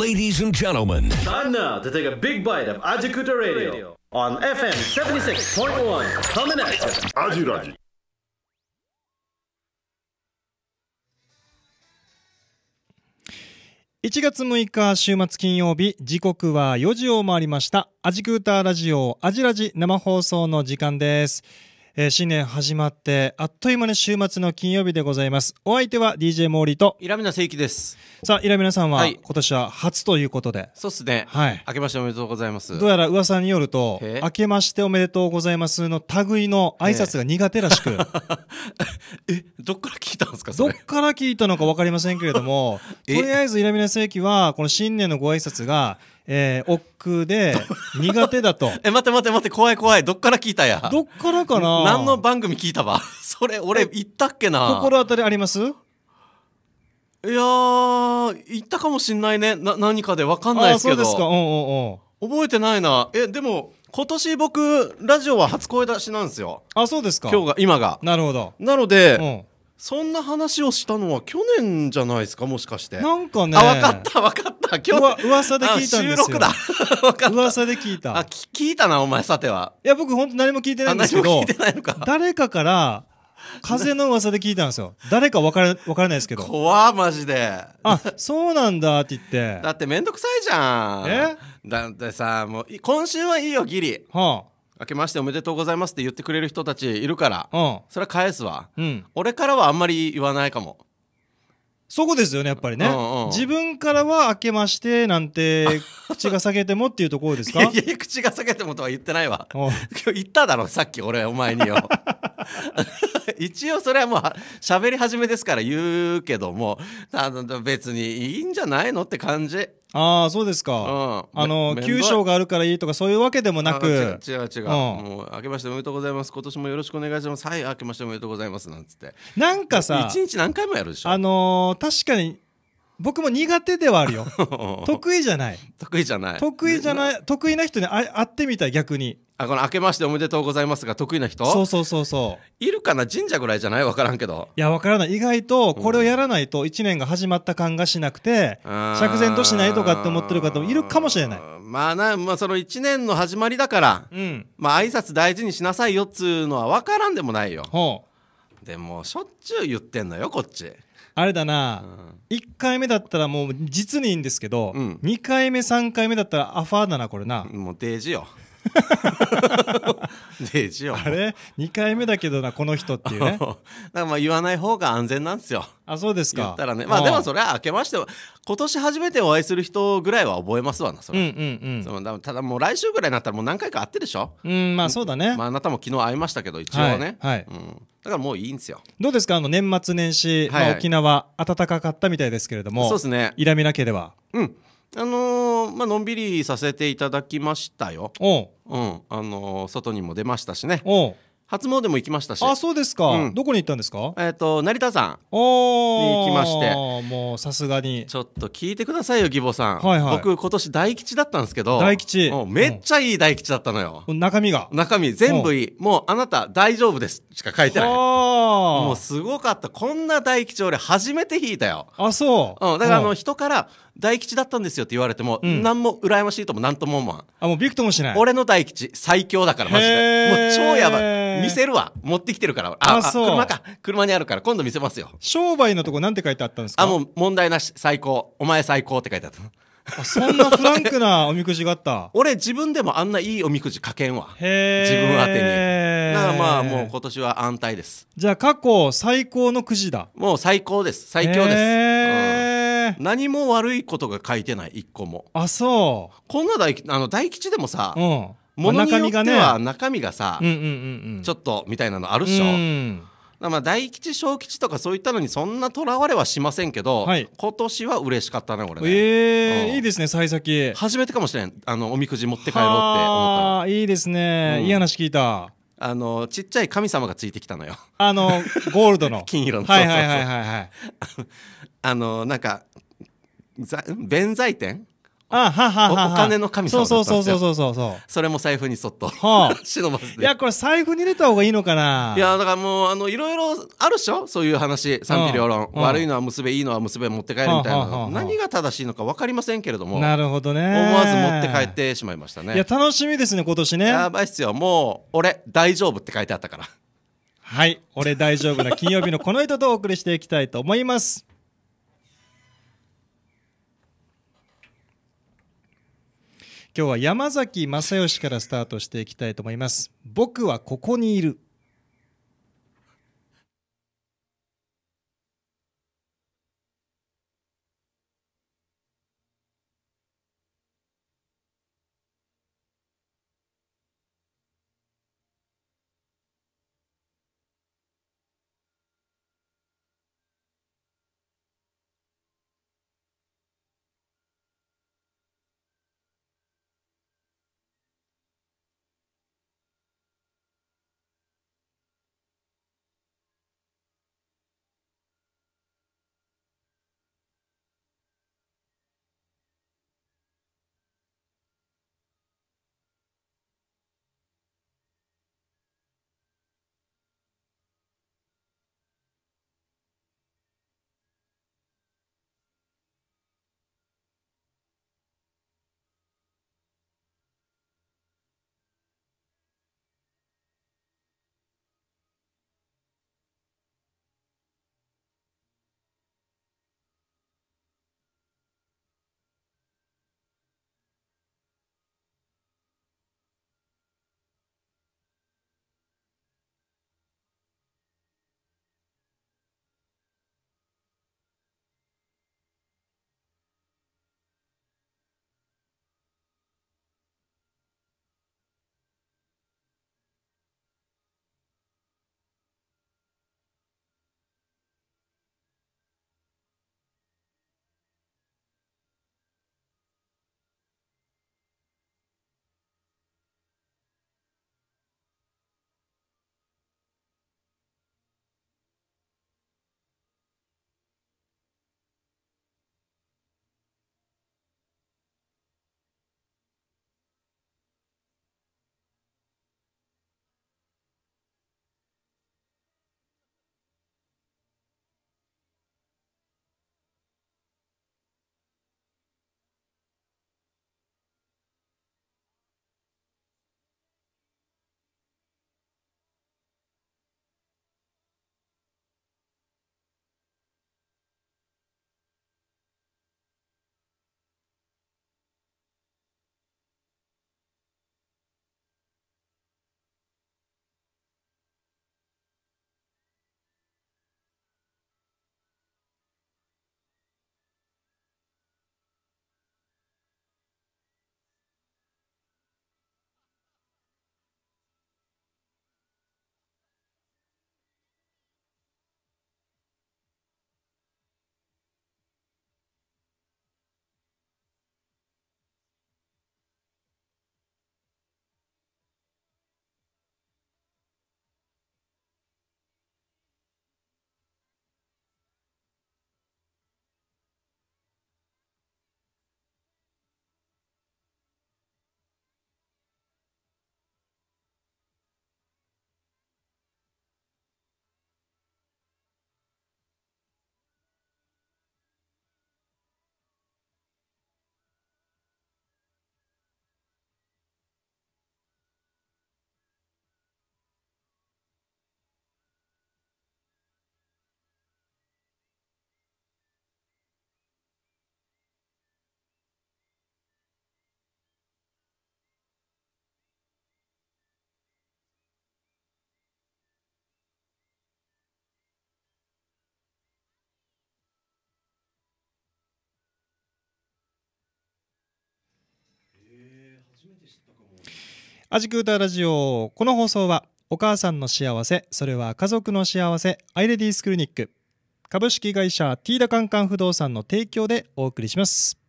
Ladies and gentlemen. Time now to take a big bite of Ajikuta Radio on FM 76.1. Coming at you. Ajiraji. 1月6日週末金曜日時刻は4時を回りましたアジクーターラジオアジラジ生放送の時間ですえー、新年始まってあっという間に週末の金曜日でございますお相手は DJ モーリーとイラミナ世紀ですさあイラミナさんは、はい今年は初ということでそうっすね、はい明けましておめでとうございますどうやら噂によると明けましておめでとうございます」の類の挨拶が苦手らしくえどっから聞いたんですかどっから聞いたのか分かりませんけれども とりあえずイラミナ世紀はこの新年のご挨拶がえー、億劫で苦手だと え待って待って待って怖い怖いどっから聞いたやどっからかな何の番組聞いたわ それ俺言ったっけな心当たりありますいやー言ったかもしんないねな何かで分かんないですけどそうですかうんうんうん覚えてないなえでも今年僕ラジオは初声出しなんですよあそうですか今日が今がなるほどなので、うんそんな話をしたのは去年じゃないですかもしかしてなんかねあ分かった分かった今日噂で聞いたんですよ収録だ 噂で聞いたあ聞いたなお前さてはいや僕本当何も聞いてないんですけど誰かから風の噂で聞いたんですよ誰か分からわからないですけど怖マジであそうなんだって言ってだって面倒くさいじゃんえだってさもう今週はいいよギリはあ明けましておめでとうございますって言ってくれる人たちいるから、うんそれは返すわ、うん俺からはあんまり言わないかもそこですよねやっぱりね、うんうん自分からは「明けまして」なんて口が裂けてもっていうところです いかやいや口が裂けてもとは言ってないわう今日言っただろさっき俺お前によ 一応それはもう喋り始めですから言うけどもあの別にいいんじゃないのって感じああそうですか、うん、あの9章があるからいいとかそういうわけでもなく違う違う、うん、もう明けましておめでとうございます今年もよろしくお願いしますはい明けましておめでとうございますなんつってなんかさ一日何回もやるでしょあのー、確かに僕も苦手ではあるよ 得意じゃない得意じゃない得意じゃない得意な人に会ってみたい逆にあこの「明けましておめでとうございます」が得意な人そうそうそうそういるかな神社ぐらいじゃない分からんけどいや分からない意外とこれをやらないと1年が始まった感がしなくて、うん、釈然としないとかって思ってる方もいるかもしれないまあな、まあ、その1年の始まりだから、うん、まあ挨拶大事にしなさいよっつうのは分からんでもないよでもしょっちゅう言ってんのよこっちあれだな、うん、1回目だったらもう実にいいんですけど、うん、2回目3回目だったらアファーだなこれなもうデージよでしょあれ2回目だけどなこの人っていうね だからまあ言わない方が安全なんですよあそうですか言ったらねまあでもそれは明けましては今年初めてお会いする人ぐらいは覚えますわなそれ、うんうんうん、そのただもう来週ぐらいになったらもう何回か会ってるでしょうんまあそうだね、まあ、あなたも昨日会いましたけど一応ね、はい、はい、うん、だからもういいんですよどうですかあの年末年始、はいはい、まあ、沖縄暖かかったみたいですけれどもそうですねいらみな家ではうんあのー、まあのんびりさせていただきましたよ。おう。うん。あのー外にも出ましたしね。おう。初詣も行きましたし。あ、そうですか。うんどこに行ったんですかえっ、と、成田さおに行きましてもうさすがにちょっと聞いてくださいよ、義母さん。はいはい僕、今年大吉だったんですけど。大吉うめっちゃいい大吉だったのよ。中身が。中身全部いい。もう、あなた大丈夫です。しか書いてない。もうすごかった。こんな大吉俺初めて引いたよ。あ。あ、そう。うん。だから、あの、人から、大吉だったんですよって言われても、うん、何も羨ましいとも何とも思わんあもうびくともしない俺の大吉最強だからマジでもう超やばい見せるわ持ってきてるからああそう車か車にあるから今度見せますよ商売のとこなんて書いてあったんですかあもう問題なし最高お前最高って書いてあったそんなフランクなおみくじがあった 俺自分でもあんないいおみくじ書けんわ自分宛てにだからまあもう今年は安泰ですじゃあ過去最高のくじだもう最高です最強です、うん何も悪いことが書いてない一個もあそうこんな大あの大吉でもさ、うん、物によっては中身がさ、うんうんうん、ちょっとみたいなのあるっしょ、うんまあ大吉小吉とかそういったのにそんなとらわれはしませんけど、はい、今年は嬉しかったね俺ねえー、うん、いいですね幸先初めてかもしれんあのおみくじ持って帰ろうって思ったいいですね、うん、いい話聞いたあのちっちゃい神様がついてきたのよあのゴールドの 金色のはいはいはいはいはいあのなんか弁財天あはははお金の神様そうそうそうそうそうそうそれも財布にそっと、はあ、忍ばせていやこれ財布に入れた方がいいのかないやだからもうあのいろいろあるでしょそういう話賛否両論、悪いのは娘いいのは娘持って帰るみたいな、何が正しいのか分かりませんけれどもなるほどね思わず持って帰ってしまいましたねいや楽しみですね今年ねやばいっすよもう俺大丈夫って書いてあったからはい俺大丈夫な金曜日のこの人とお送りしていきたいと思います今日は山崎正義からスタートしていきたいと思います。僕はここにいる。アジクータラジオこの放送はお母さんの幸せそれは家族の幸せアイレディースクリニック株式会社ティーダカンカン不動産の提供でお送りします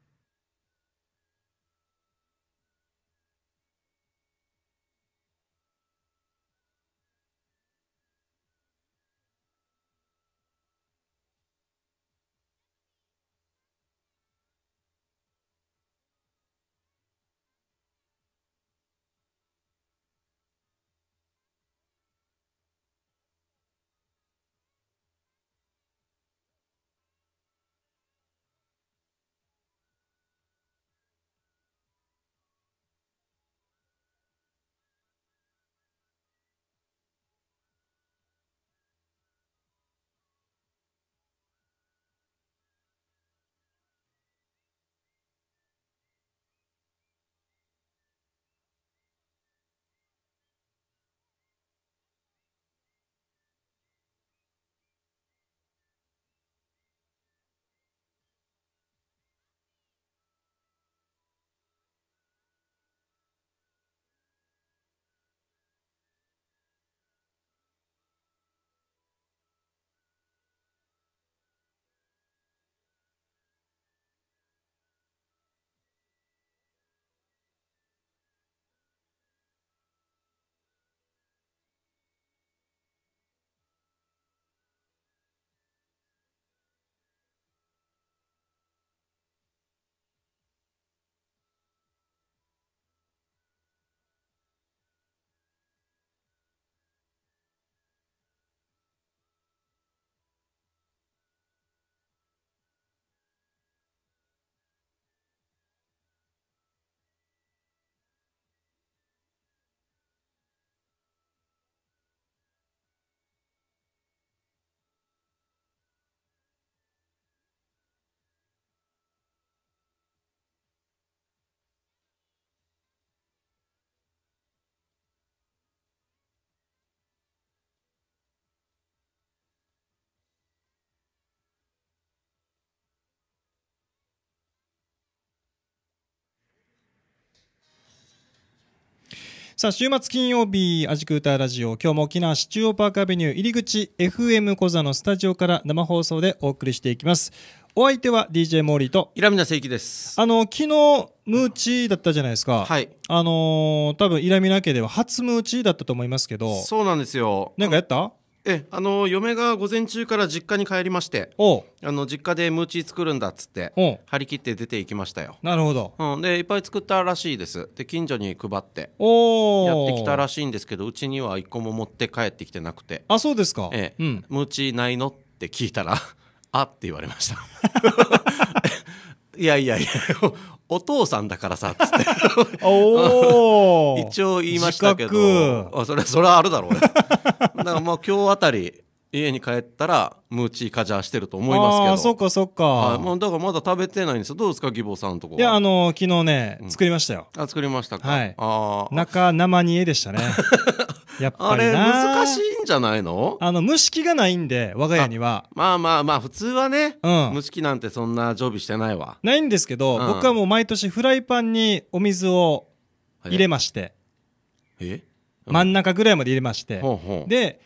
さあ、週末金曜日、アジクーターラジオ、今日も沖縄市中央パークアベニュー入り口 FM 小座のスタジオから生放送でお送りしていきます。お相手は DJ モーリーと、イラミナ聖輝です。あの、昨日、ムーチだったじゃないですか。はい。あのー、多分イラミナ家では初ムーチだったと思いますけど。そうなんですよ。なんかやったえあの嫁が午前中から実家に帰りましてあの実家でムーチー作るんだっつって張り切って出ていきましたよなるほど、うん、でいっぱい作ったらしいですで近所に配ってやってきたらしいんですけどうちには一個も持って帰ってきてなくてあそうですか、ええうん、ムーチーないのって聞いたら あって言われました いやいやいや、お父さんだからさ、つって。お 一応言いましたけど、あそれそれはあるだろうね。だからもう今日あたり、家に帰ったら、ムーチーカジャーしてると思いますけど。あ、そっかそっか。はい、もうだからまだ食べてないんですよ。どうですか、義母さんのとこ。いや、あのー、昨日ね、作りましたよ。あ、作りましたか。はい。ああ。中生煮えでしたね。やっぱあれ難しいんじゃないのあの蒸し器がないんで我が家にはまあまあまあ普通はね、うん蒸し器なんてそんな常備してないわないんですけど、うん僕はもう毎年フライパンにお水を入れましてえうん真ん中ぐらいまで入れましてほうほうで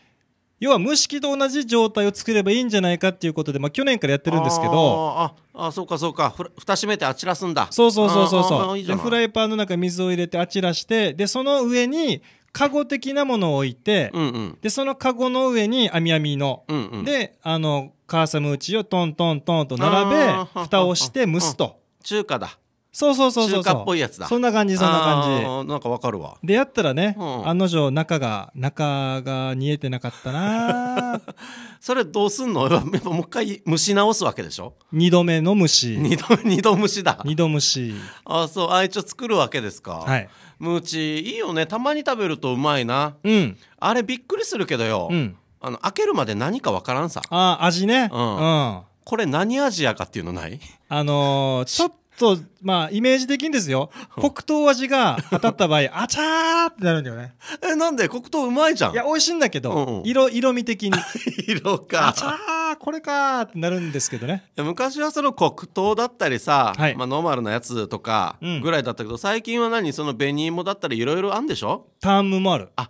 要は蒸し器と同じ状態を作ればいいんじゃないかっていうことで、まあ、去年からやってるんですけどああそうかそうかふた蓋閉めてあちらすんだそうそうそうそういいじゃフライパンの中に水を入れてあちらしてでその上にカゴ的なものを置いて、うんうん、でそのカゴの上に網網の、うんうん、であのカーサムうちをトントントンと並べ蓋をして蒸すと、中華だそうそうそうそう中華っぽいやつだそんな感じそんな感じなんかわかるわでやったらね、うん、案の定中が中が煮えてなかったな それどうすんのやっぱもう一回蒸し直すわけでしょ二度目の蒸し二度二度蒸しだ二度蒸しあそうあ一応作るわけですかはいムーチいいよねたまに食べるとうまいな、うん、あれびっくりするけどよ、うん、あの開けるまで何かわからんさあ味ねうん、うん、これ何味やかっていうのないあのー、ちょっとまあイメージ的にですよ 黒糖味が当たった場合あちゃーってなるんだよねえなんで黒糖うまいじゃんいや美味しいんだけど、うんうん、色色味的に 色かあちゃーこれかってなるんですけどね昔はその黒糖だったりさ、はい、まあ、ノーマルなやつとかぐらいだったけど、うん、最近は何その紅芋だったりいろいろあんでしょタームもあるあ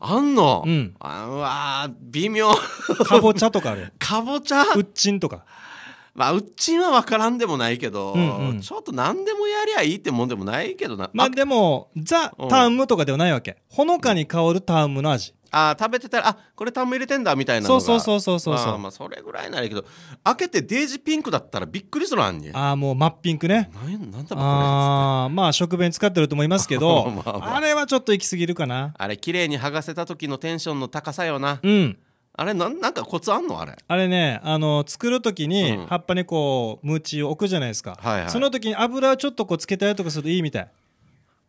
あんの、うん、あうわ微妙かぼちゃとかあるかぼちゃうっちんとかまあ、うっちんは分からんでもないけど、うんうん、ちょっと何でもやりゃいいってもんでもないけどな。まあでも、ザ・タームとかではないわけ。ほのかに香るタームの味。あ食べてたらあこれタンも入れてんだみたいなのがそうそうそうそうそうまあそれぐらいならいいけど開けてデージピンクだったらびっくりするあんにああもう真っピンクねなんなんだああまあ食紅使ってると思いますけど まあ、まあ、あれはちょっと行き過ぎるかなあれ綺麗に剥がせた時のテンションの高さよなうんあれなんなんかコツあんのあれあれねあの作る時に葉っぱにこうムチを置くじゃないですか、うんはいはい、その時に油をちょっとこうつけたりとかするといいみたい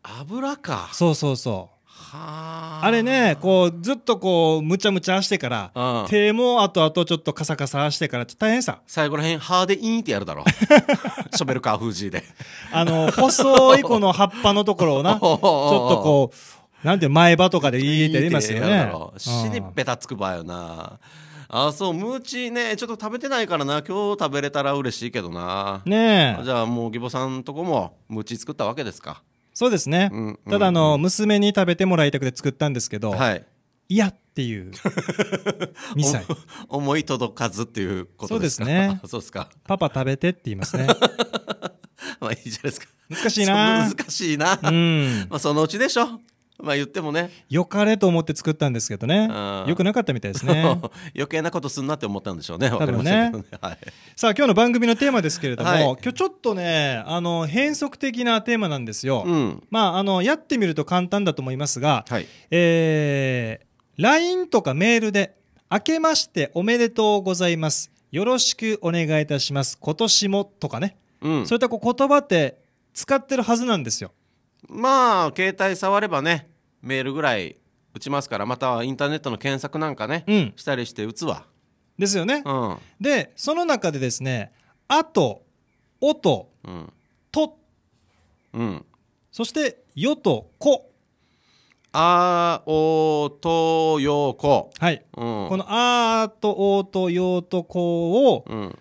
油かそうそうそうあれねこうずっとこうむちゃむちゃしてから、うん、手もあとあとちょっとカサカサしてから大変さ最後らへん歯でインってやるだろショベルカー封じであの細いこの葉っぱのところをな ちょっとこうなんて前歯とかでいいってやますよね死にべたつくばよなあそうムーチねちょっと食べてないからな今日食べれたら嬉しいけどなねえじゃあもう義母さんとこもムーチ作ったわけですかそうですね。うんうんただ、あの、娘に食べてもらいたくて作ったんですけど、はい。いやっていう2歳。思い届かずっていうことですかそうですね そうですか。パパ食べてって言いますね。まあいいじゃないですか。難しいな難しいな。うん。まあそのうちでしょ。まあ言ってもねよかれと思って作ったんですけどねよくなかったみたいですね 余計なことすんなって思ったんでしょうねわかりませんけどね、はい、さあ今日の番組のテーマですけれども、今日ちょっとねあの変則的なテーマなんですよ、まああのやってみると簡単だと思いますが、えー、LINE とかメールで「明けましておめでとうございます」「よろしくお願いいたします」「今年も」とかね、そういったこう言葉って使ってるはずなんですよまあ携帯触ればねメールぐらい打ちますからまたはインターネットの検索なんかね、うん、したりして打つわですよね、うん、でその中でですね「あ」と「お」と「うん、と」うんそして「よ」と「こ」あおとよこはい、うん、この「あ」と「お」と「よ」と「こ」を、うん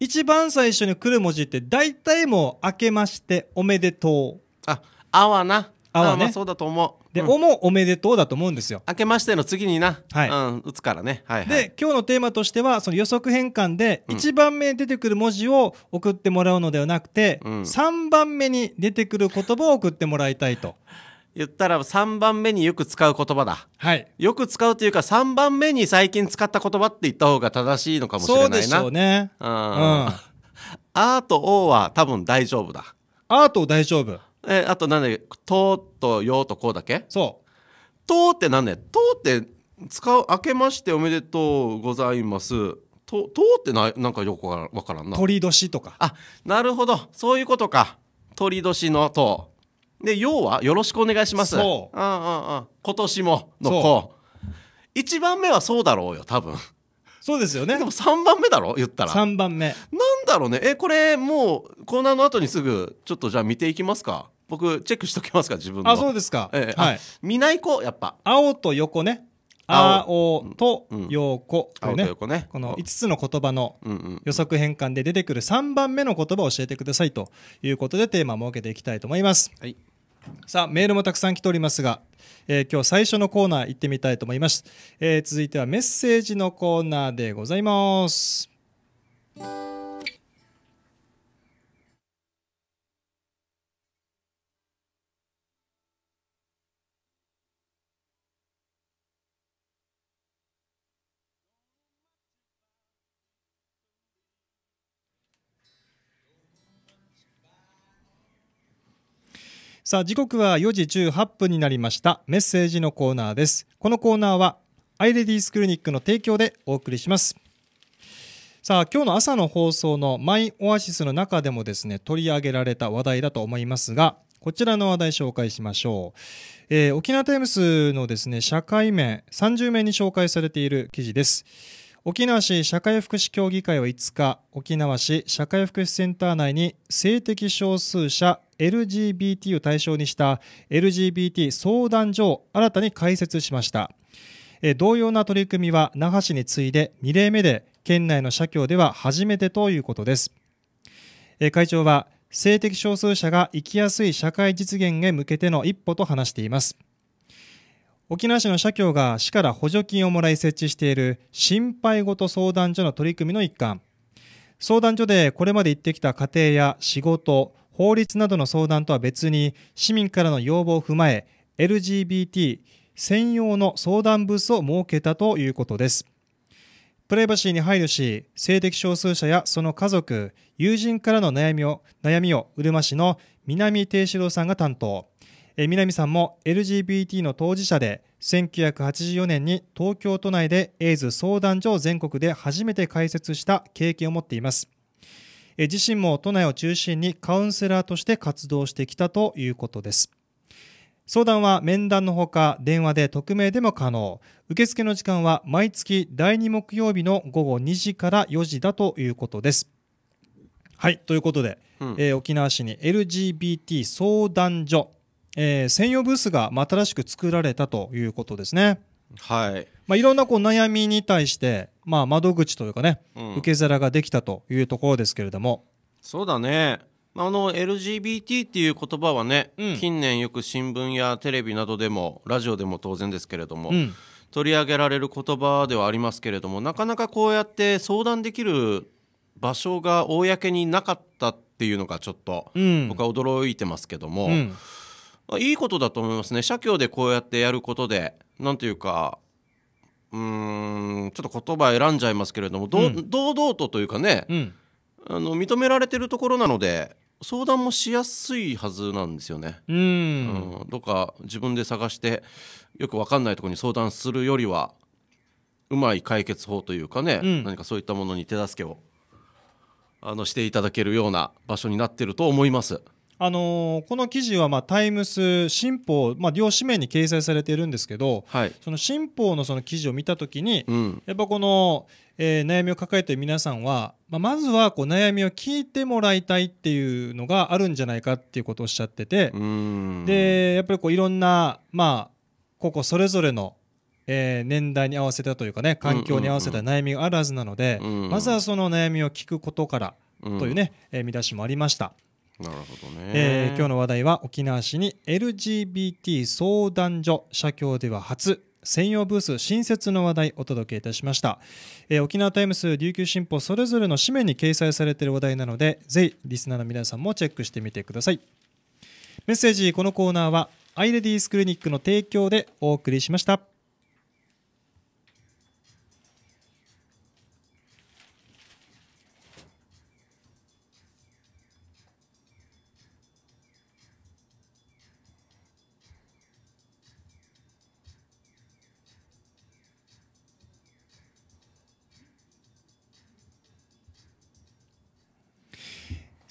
一番最初に来る文字って大体もう「あけましておめでとう」あ「あ」はな「あ」はねそうだと思うで、うん、おもおめでとうだと思うんですよ。明けましての次にな、はい、うん、打つからね。はい、はい、で、今日のテーマとしては、その予測変換で、1番目に出てくる文字を送ってもらうのではなくて、うん、3番目に出てくる言葉を送ってもらいたいと。言ったら3番目によく使う言葉だ。はい。よく使うというか3番目に最近使った言葉って言った方が正しいのかもしれないな。そうでしょうね。うん。うん、ア ート O は多分大丈夫だ。アート大丈夫。えー、あと何だっけ「と」と「よ」と「こ」だけそう「と」って何ね「よ「と」って使う「あけましておめでとうございます」と「と」ってななんかよくわからんな鳥年とかあなるほどそういうことか鳥年の「と」で「よ」は「よろしくお願いします」そうああああ今年もの「こ」1番目はそうだろうよ多分そうですよねでも3番目だろ言ったら3番目なんだろうねえこれもうコーナーの後にすぐちょっとじゃあ見ていきますか僕チェックしときますか自分のあそうですか、ええはい、見ない子やっぱ青と横ね青と横、うん、ね,、横ねこの5つの言葉の予測変換で出てくる3番目の言葉を教えてくださいということでテーマを設けていきたいと思います、はい、さあメールもたくさん来ておりますが、えー、今日最初のコーナー行ってみたいと思います、えー、続いてはメッセージのコーナーでございますさあ時刻は4時18分になりましたメッセージのコーナーですこのコーナーはアイレディスクリニックの提供でお送りしますさあ今日の朝の放送のマイオアシスの中でもですね取り上げられた話題だと思いますがこちらの話題紹介しましょう、えー、沖縄タイムスのですね社会面30名に紹介されている記事です沖縄市社会福祉協議会は5日、沖縄市社会福祉センター内に性的少数者 LGBT を対象にした LGBT 相談所を新たに開設しました。同様な取り組みは那覇市に次いで2例目で、県内の社協では初めてということです。会長は、性的少数者が生きやすい社会実現へ向けての一歩と話しています。沖縄市の社協が市から補助金をもらい設置している心配事相談所の取り組みの一環相談所でこれまで行ってきた家庭や仕事法律などの相談とは別に市民からの要望を踏まえ LGBT 専用の相談ブースを設けたということですプライバシーに配慮し性的少数者やその家族友人からの悩みを悩みをうるま市の南定志郎さんが担当南さんも LGBT の当事者で1984年に東京都内でエイズ相談所を全国で初めて開設した経験を持っています自身も都内を中心にカウンセラーとして活動してきたということです相談は面談のほか電話で匿名でも可能受付の時間は毎月第2木曜日の午後2時から4時だということですはいということで、うん、えー、沖縄市に LGBT 相談所えー、専用ブースが新しく作られたということですね。はいまあ、いろんなこう悩みに対して、まあ、窓口というかね、うん、受け皿ができたというところですけれどもそうだね、あ、の LGBT っていう言葉はね、うん、近年よく新聞やテレビなどでもラジオでも当然ですけれども、うん、取り上げられる言葉ではありますけれどもなかなかこうやって相談できる場所が公になかったっていうのがちょっと、僕は驚いてますけども。うんいいことだと思いますね。社協でこうやってやることで、なんというか、うーん、ちょっと言葉選んじゃいますけれども、どうん、堂々とというかね、うん、あの認められてるところなので、相談もしやすいはずなんですよね。うん、うん、どっか自分で探してよく分かんないとこに相談するよりはうまい解決法というかね、うん、何かそういったものに手助けをあのしていただけるような場所になってると思います。あのー、この記事は、まあ、タイムス、新報、まあ、両紙面に掲載されているんですけど、はい、その新報のその記事を見たときに、うん、やっぱこの、えー、悩みを抱えている皆さんは、まあ、まずはこう悩みを聞いてもらいたいっていうのがあるんじゃないかっていうことをおっしゃってて、でやっぱりこういろんな、まあ、ここそれぞれのえー、年代に合わせたというかね環境に合わせた悩みがあるはずなので、まずはその悩みを聞くことからというね、うえ見出しもありました、なるほどね、えー、今日の話題は沖縄市に LGBT 相談所社協では初専用ブース新設の話題お届けいたしました、えー、沖縄タイムス琉球新報それぞれの紙面に掲載されている話題なのでぜひリスナーの皆さんもチェックしてみてくださいメッセージこのコーナーはアイレディースクリニックの提供でお送りしました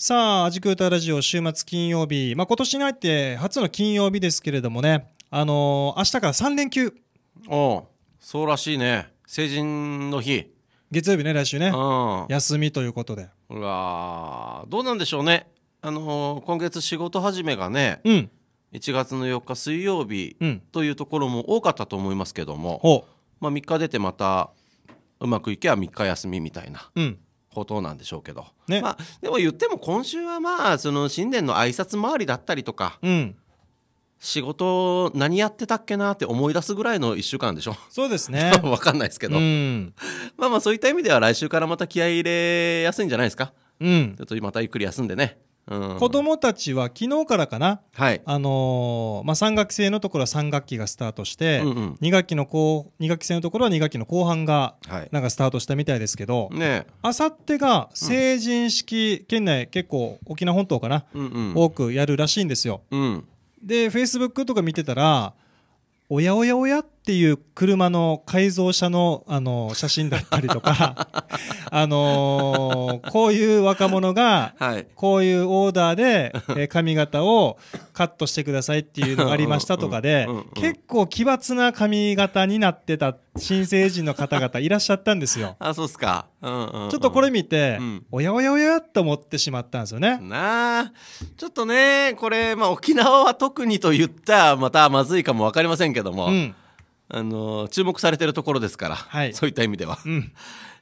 さあ、アジクータラジオ週末金曜日、まあ、今年に入って初の金曜日ですけれどもね、あのー、明日から3連休。おうそうらしいね。成人の日。月曜日ね、来週ね。うん。休みということで。うわどうなんでしょうね。あのー今月仕事始めがね、うん。1月の4日水曜日うんというところも多かったと思いますけども、ほまあ、3日出てまたうまくいけば3日休みみたいなうん。ことなんでしょうけど、ねまあ、でも言っても今週はまあその新年の挨拶回りだったりとか、うん、仕事何やってたっけなって思い出すぐらいの1週間でしょそうですね分 かんないですけど、うん、まあまあそういった意味では来週からまた気合い入れやすいんじゃないですか、うん、ちょっとまたゆっくり休んでね子ど子供たちは昨日からかな、はいあのー、まあ、3学期制のところは3学期がスタートして、うんうん、2, 学期の後2学期制のところは2学期の後半がなんかスタートしたみたいですけど、あさってが成人式、うん、県内結構沖縄本島かな、うんうん、多くやるらしいんですよ。うん、でフェイスブックとか見てたらおやおやおやっっていう車の改造車のあの写真だったりとか あのー、こういう若者がこういうオーダーで、え 髪型をカットしてくださいっていうのがありましたとかで結構奇抜な髪型になってた新成人の方々いらっしゃったんですよ。あそうっすか、うんうん、うん、ちょっとこれ見て、うん、おやおやおやと思ってしまったんですよね。なあちょっとねこれ、まあ、沖縄は特にと言ったまたまずいかも分かりませんけども。うんあの注目されてるところですから、はい、そういった意味では、うん、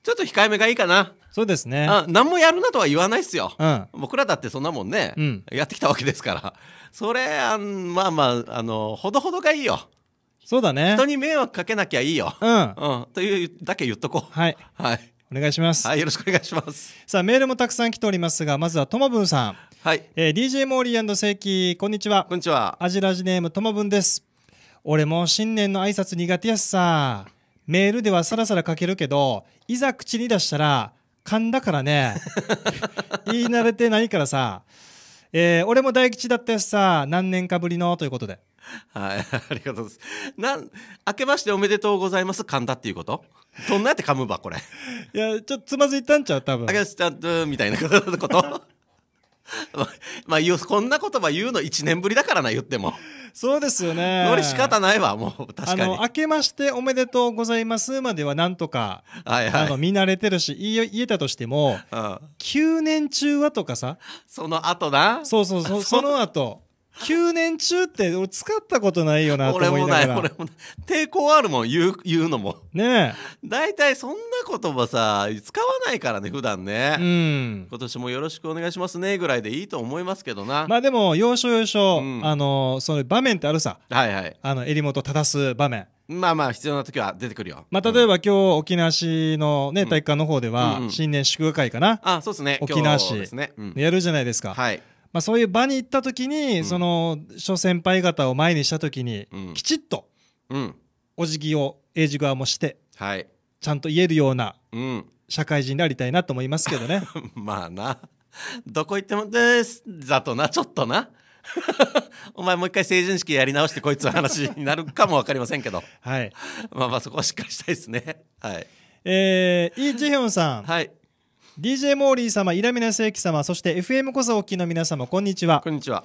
ちょっと控えめがいいかなそうですねあ何もやるなとは言わないっすよ、うん、僕らだってそんなもんね、うん、やってきたわけですからそれあまあまああのほどほどがいいよそうだね人に迷惑かけなきゃいいよ、うん、うん、というだけ言っとこうはい、はい、お願いしますはいよろしくお願いしますさあメールもたくさん来ておりますがまずはともぶんさんはい、えー、DJ モーリー正規こんにちはこんにちはアジラジネームともぶんです俺も新年の挨拶苦手やしさメールではさらさら書けるけどいざ口に出したら噛んだからね 言い慣れてないからさ、えー、俺も大吉だったやしさ何年かぶりのということではい、ありがとうございます。なん、明けましておめでとうございます。噛んだっていうこと。どんなやって噛むば、これ。いや、ちょっとつまずいたんちゃう、多分。あましたみたいなこと。まあ、こんな言葉言うの1年ぶりだからな、言っても。そうですよね。これ仕方ないわ、もう。確かに。あの、明けましておめでとうございますまではなんとか、はいはい、あの、見慣れてるし、言えたとしても、うん、9年中はとかさ。その後な。そうそうそう、その後。9 年中って俺使ったことないよなと思いながら俺もない俺もない抵抗あるもん言う言うのもねえ大体そんな言葉さ使わないからね普段ねうん今年もよろしくお願いしますねぐらいでいいと思いますけどなまあでも要所要所、うん、あのその場面ってあるさはいはいあの襟元正す場面まあまあ必要な時は出てくるよ。まあ例えば今日沖縄市のね、体育館の方では新年祝賀会かな。あ、そうですね。沖縄市。やるじゃないですか。はい。まあ、そういう場に行った時に、うん、その諸先輩方を前にした時に、きちっと、お辞儀を英字側もして、はい、ちゃんと言えるような社会人でありたいなと思いますけどね まあなどこ行ってもですだとなちょっとな お前もう一回成人式やり直してこいつの話になるかも分かりませんけど はいまあまあそこはしっかりしたいですねはいえー、イ・ジェヒョンさん、はい、DJ モーリー様、イラミナ世紀様、そして FM こそおきの皆様、こんにちは。こんにちは。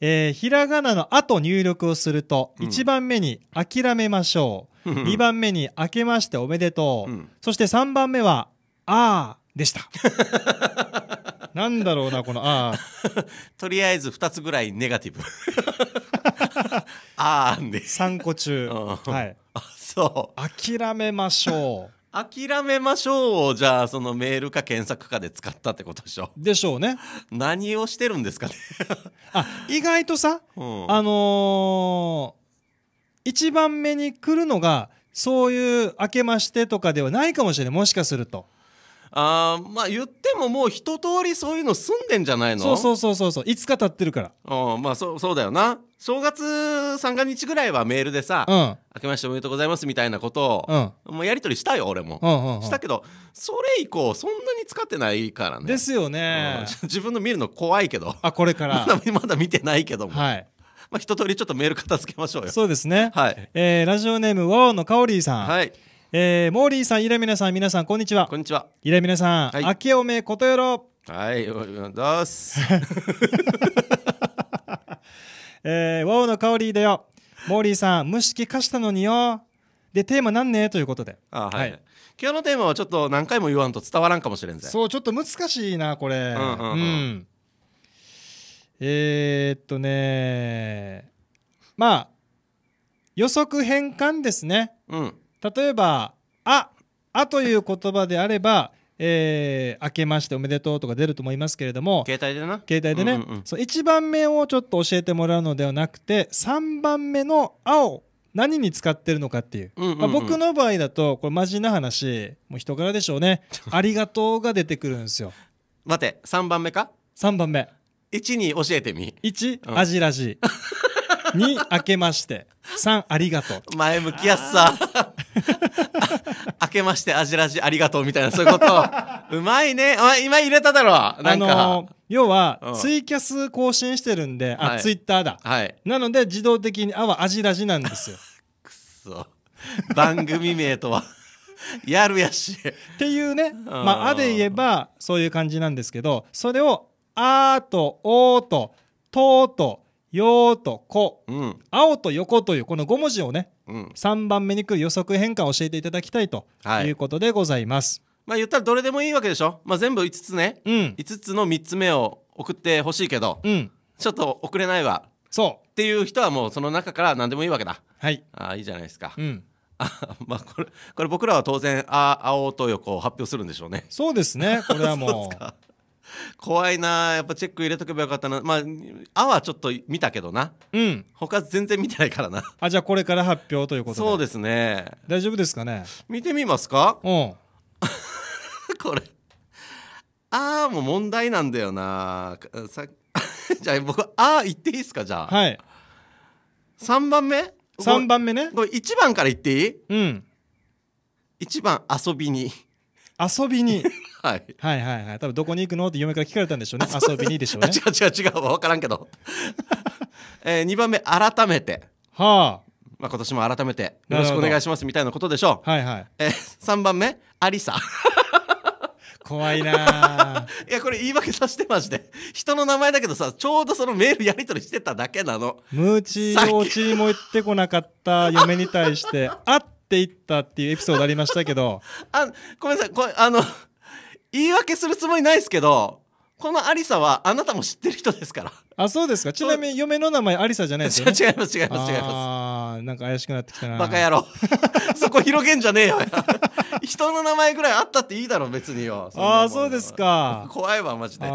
えー、ひらがなのあと入力をすると、うん1番目に諦めましょう、2番目に明けましておめでとう、うんそして3番目はあーでした なんだろうなこのあー とりあえず2つぐらいネガティブ。あーんです。3個中、うんはい、あそう。諦めましょう諦めましょうをじゃあそのメールか検索かで使ったってことでしょでしょうね何をしてるんですかねあ意外とさ、うん、あのー、一番目に来るのがそういう「明けまして」とかではないかもしれないもしかすると。あまあ言ってももう一通りそういうの住んでんじゃないのそうそうそうそうそういつか経ってるからうんまあそそうだよな正月三が日ぐらいはメールでさ「うん、明けましておめでとうございます」みたいなことを、うん、もうやり取りしたよ俺も、うんうんうん、したけどそれ以降そんなに使ってないからねですよね、うん、自分の見るの怖いけどあこれから まだまだ見てないけどもはいまあ一通りちょっとメール片付けましょうよそうですねはい、えー、ラジオネームワオのかおりーさんはいえー、モーリーさん、イラミナさん、皆さん、こんにちは。こんにちは。イラミナさん、はい、明けおめことよろ。はい、おはようございます。えー、ワオの香りだよ。モーリーさん、蒸し器貸したのによ。で、テーマなんねということで。あ、はい、はい。今日のテーマはちょっと何回も言わんと伝わらんかもしれんぜ。そう、ちょっと難しいな、これ。うんうん、うんうん、えー、っとねまあ、予測変換ですね。うん。例えば「あ」あという言葉であれば「えー、明けましておめでとう」とか出ると思いますけれども携帯でな携帯でね、そ1番目をちょっと教えてもらうのではなくて3番目の「あ」を何に使ってるのかっていう僕の場合だとこれマジな話もう人柄でしょうね「ありがとう」が出てくるんですよ待って3番目か3番目1に教えてみ1、あじアじ」2明けまして3ありがとう前向きやすさ明けましてあじらじありがとうみたいなそういうことうまいね今入れただろなんか、あの要は、ツイキャス更新してるんで、あ、ツイッターだ、はい、なので自動的に「あ」はあじらじなんですよ くそ番組名とはやるやしっていうね、まあ「あ」で言えばそういう感じなんですけどそれを「あ」と「お」と「と」と「よとこ、うん、青と横というこの5文字をね、うん、3番目に来る予測変換を教えていただきたいということでございます。はい、まあ言ったらどれでもいいわけでしょ、まあ、全部5つね、うん、5つの3つ目を送ってほしいけど、うん、ちょっと送れないわそうっていう人はもうその中から何でもいいわけだ。はい、あいいじゃないですか。うんあ まあこれこれ僕らは当然あ青と横を発表するんでしょうねそうですねこれはもう 怖いなやっぱチェック入れとけばよかったなまあ「あ」はちょっと見たけどなうん他全然見てないからなあじゃあこれから発表ということでそうですね大丈夫ですかね見てみますかうん これ「あ」もう問題なんだよなさ じゃあ僕「あ」言っていいですかじゃあはい3番目3番目ねこれ1番から言っていいうん1番遊びに遊びに はい、はいはいはい多分どこに行くのって嫁から聞かれたんでしょうね 遊びにでしょうね 違う違う違う分からんけど、えー、2番目改めてはあまあ、今年も改めてよろしくお願いしますみたいなことでしょう。はいはい。え三3番目、ありさ。怖いないやこれ言い訳させてまして人の名前だけどさちょうどそのメールやり取りしてただけなのムーチーオチも言ってこなかった嫁に対して「あっっていったっていうエピソードありましたけど あごめんなさいこあの言い訳するつもりないですけどこのアリサはあなたも知ってる人ですから。あ、そうですか。ちなみに嫁の名前アリサじゃないですか、ね、違います、違います、違います。ああ、なんか怪しくなってきたな。バカ野郎。そこ広げんじゃねえよ。人の名前ぐらいあったっていいだろ、別によ。ああ、そうですか。怖いわ、マジで。で、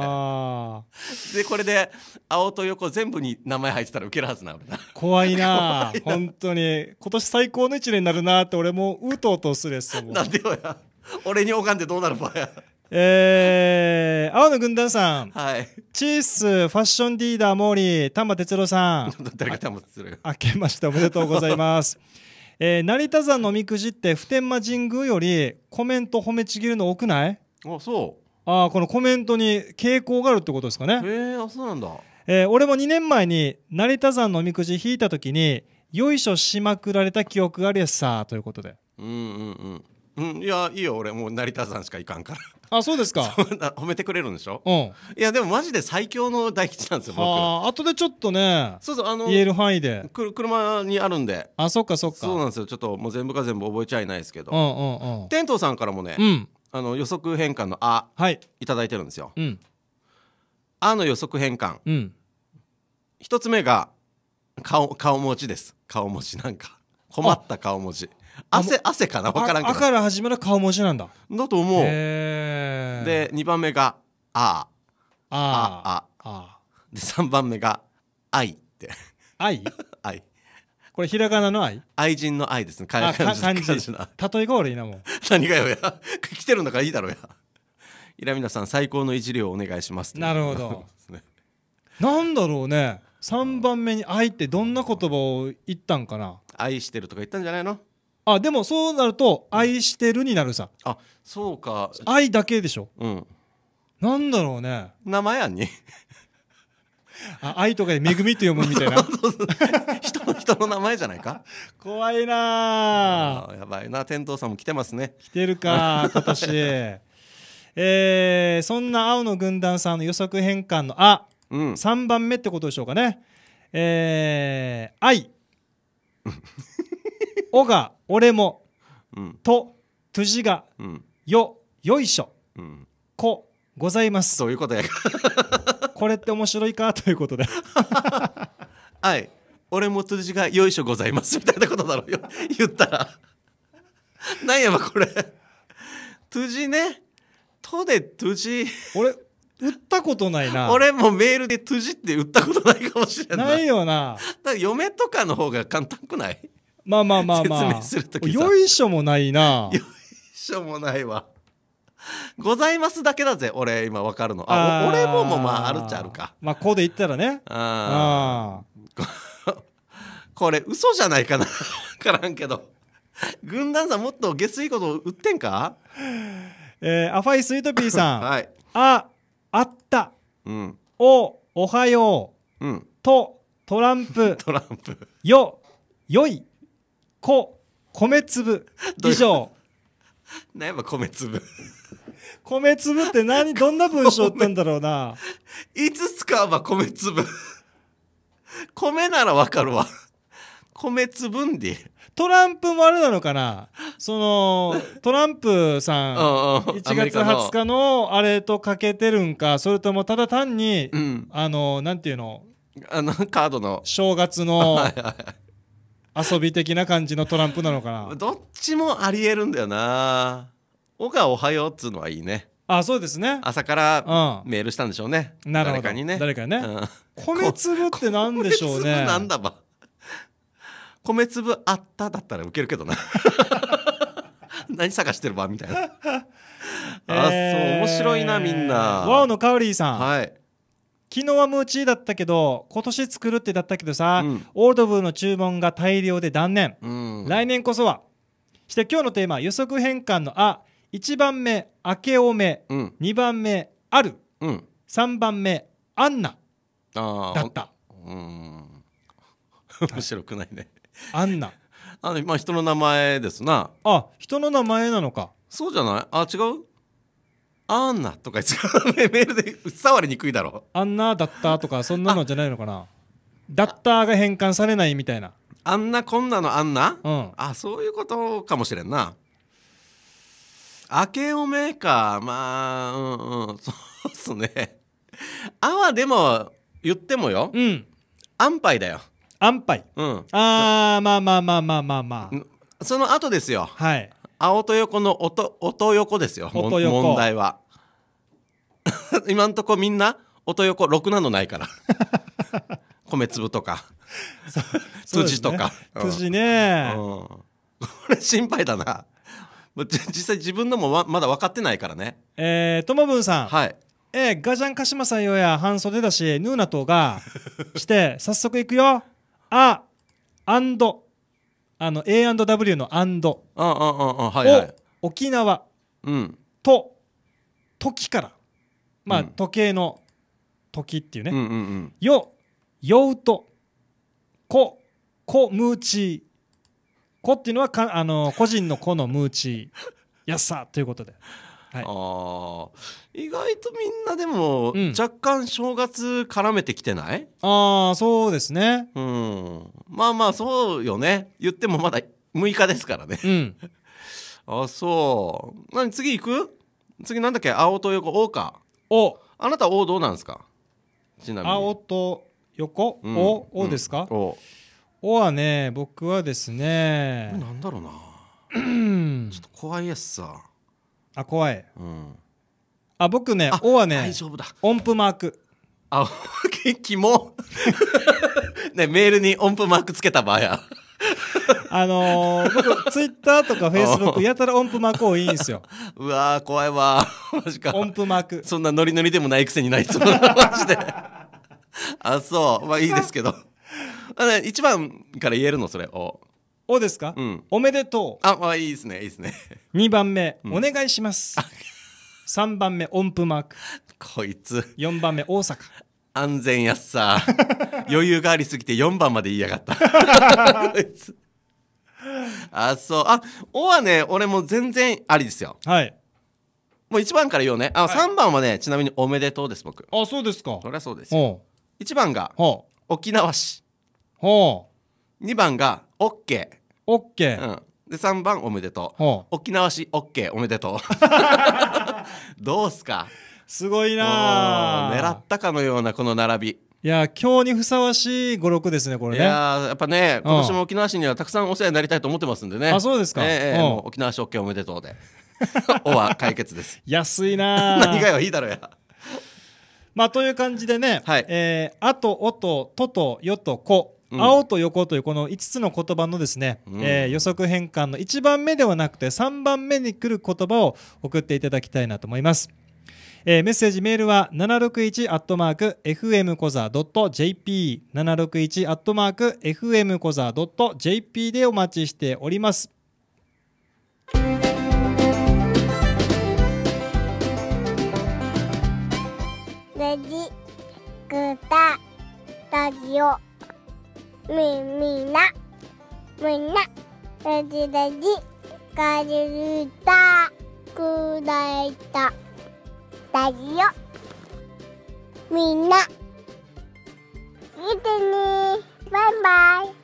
これで、青と横全部に名前入ってたらウケるはずな、俺な。怖いな本当に。今年最高の一年になるなって、俺もうとうとするやつ。なんでよや。俺に拝んでどうなるばや。えー、青の軍団さん、はい。チースファッションリーダー毛利丹波哲郎さん誰が けましておめでとうございます、えー成田山のおみくじって普天間神宮よりコメント褒めちぎるの多くないあ、そうあこのコメントに傾向があるってことですかね、へえ、あ、そうなんだ。えー俺も2年前に成田山のおみくじ引いた時によいしょしまくられた記憶があるやつさということでうんうんうん。うん、いやいいよ俺もう成田山しか行かんからあそうですか褒めてくれるんでしょ、うん、いやでもマジで最強の大吉なんですよ僕あとでちょっとねそうそうあの言える範囲でく車にあるんであそっかそっかそうなんですよちょっともう全部が全部覚えちゃいないですけど、うんうんうん、天童さんからもね、うん、あの予測変換の「あ」はい、いただいてるんですよ、うん、あ」の予測変換、うん、一つ目が顔顔文字です顔文字なんか困った顔文字汗汗かな分からんけどから始まる顔文字なんだだと思うで2番目が「あ」ああああで3番目が「愛」って 愛 愛これひらがなの愛愛人の愛ですね漢字漢字な例えが悪いなもん何がよや 来てるんだからいいだろうやイラミナさん最高のいじりをお願いしますなるほどなんだろうね3番目に「愛」ってどんな言葉を言ったんかな愛してるとか言ったんじゃないのあでもそうなると「愛してる」になるさあそうか「愛」だけでしょうんなんだろうね名前やんにあ愛とかで「恵み」って読むみたいな 人の人の名前じゃないか怖いなやばいな天童さんも来てますね来てるか今年えー、そんな青の軍団さんの予測変換の「あ」うん、3番目ってことでしょうかねえー「愛」おが俺も、ととじが、よよいしょ、こございますそういうことや これって面白いかということで はい俺もとじがよいしょございますみたいなことだろよ言ったらなんやばこれとじねとでとじ俺売ったことないな俺もメールで「とじ」って売ったことないかもしれないないよなだ嫁とかの方が簡単くないまあまあまあまあ。説明するときよいしょもないな。よいしょもないわ。ございますだけだぜ、俺、今わかるの。あ、あ俺ももまあ、あるっちゃあるか。まあ、こうで言ったらね。ああ。これ、嘘じゃないかな。わからんけど。軍団さん、もっと下水こと売ってんかえー、アファイスイートピーさん。はい。あ、あった。うん。お、おはよう。うん。と、トランプ。トランプ。よ、よい。こ米粒以上何やっぱ米粒米粒って何どんな文章ったんだろうないつ使うば米粒米ならわかるわ米粒んでトランプもあれなのかなそのトランプさん1月20日のあれとかけてるんかそれともただ単に、うん、あのなんていうのあのカードの正月の遊び的な感じのトランプなのかなどっちもありえるんだよな「おがおはよう」っつうのはいいねあそうですね朝からメールしたんでしょうね、うん、なるほど誰かにね誰かね、うん、米粒って何でしょうね米粒なんだば米粒あっただったらウケるけどな 何探してるばみたいなあ、えー、そう面白いなみんなワオのカウリーさんはい昨日はムーチーだったけど今年作るってだったけどさ、うん、オールドブーの注文が大量で断念、うん、来年こそはして今日のテーマ予測変換の「あ」1番目「明けおめ」うん、2番目「ある」うん、3番目「アンナ」だったうん 面白くないね、アンナあの、まあ、人の名前ですなあ人の名前なのかそうじゃないあ違うあんなとか言っメールで伝わりにくいだろあんなだったとかそんなのじゃないのかなだったが変換されないみたいなあんなこんなのあんな、うん、あそういうことかもしれんな明けおめかまあうんうんそうっすねあはでも言ってもようん安牌だよ安牌うんあーまあまあまあまあまあまあその後ですよはい青と横の音音横ですよ問題は 今んとこみんな音横ろくなのないから 米粒とか、辻とか、ね、辻ね、うん、これ心配だな実際自分のもまだ分かってないからねえともぶんさんはいえー、ガジャン鹿島さんよや半袖だしヌーナとがして早速いくよあアンドあの A&W のアンドああああはい、はい、沖縄、うん、と時からまあ、時計の時っていうね、よようとここむちこっていうのはかあの個人のこのムーチやっさということで、はい、ああ意外とみんなでも若干正月絡めてきてない、ああそうですねうん、まあまあそうよね言ってもまだ6日ですからねうん あそう何次行く次なんだっけ青と横桜花おあなたどうなんですかちなみに青と横、うん、おおですか、うん、おおはね僕はですねなんだろうなちょっと怖いやつさあ怖い、うん、あ僕ねおはね大丈夫だ音符マークあキモ ねメールに音符マークつけた場合はあのー、僕、ツイッターとかフェイスブック、やたら音符巻こういいんですよ。うわー、怖いわー。マジか。音符巻く。そんなノリノリでもないくせにないつもマジで。あ、そう。まあいいですけど。一番から言えるの、それ。おおですか、うん、おめでとう。あ、まあいいですね、いいですね。2番目、うん、お願いします。3番目、音符マーク。こいつ。4番目、大阪。安全やっさ。余裕がありすぎて4番まで言いやがった。こいつ。あ、そう。あ、おはね、俺も全然ありですよ。はい。もう1番から言おうね。あ、はい、3番はね、ちなみにおめでとうです、僕。あ、そうですか。そりゃそうですよ。1番が、沖縄市。ほう。2番が、オッケー。オッケー。うん。で、3番、おめでとう。う沖縄市、オッケー、おめでとう。どうすかすごいな狙ったかのようなこの並び。いや今日にふさわしい五六ですねこれねいややっぱね今年も沖縄市にはたくさんお世話になりたいと思ってますんでねあそうですか、えー、沖縄市 OK おめでとうで おは解決です 安いな 何がよいいだろうやまあという感じでね、はい、えー、あとおとととよとこうん、青と横というこの5つの言葉のですね、うん、えー、予測変換の1番目ではなくて3番目に来る言葉を送っていただきたいなと思います。えー、メッセージメールは7 6 1 f m コザドット j p 7 6 1 f m コザドット j p でお待ちしておりますレジグタラジオみみなみんなレジレジカジルタクらイタ。ラジオみんな見てねバイバイ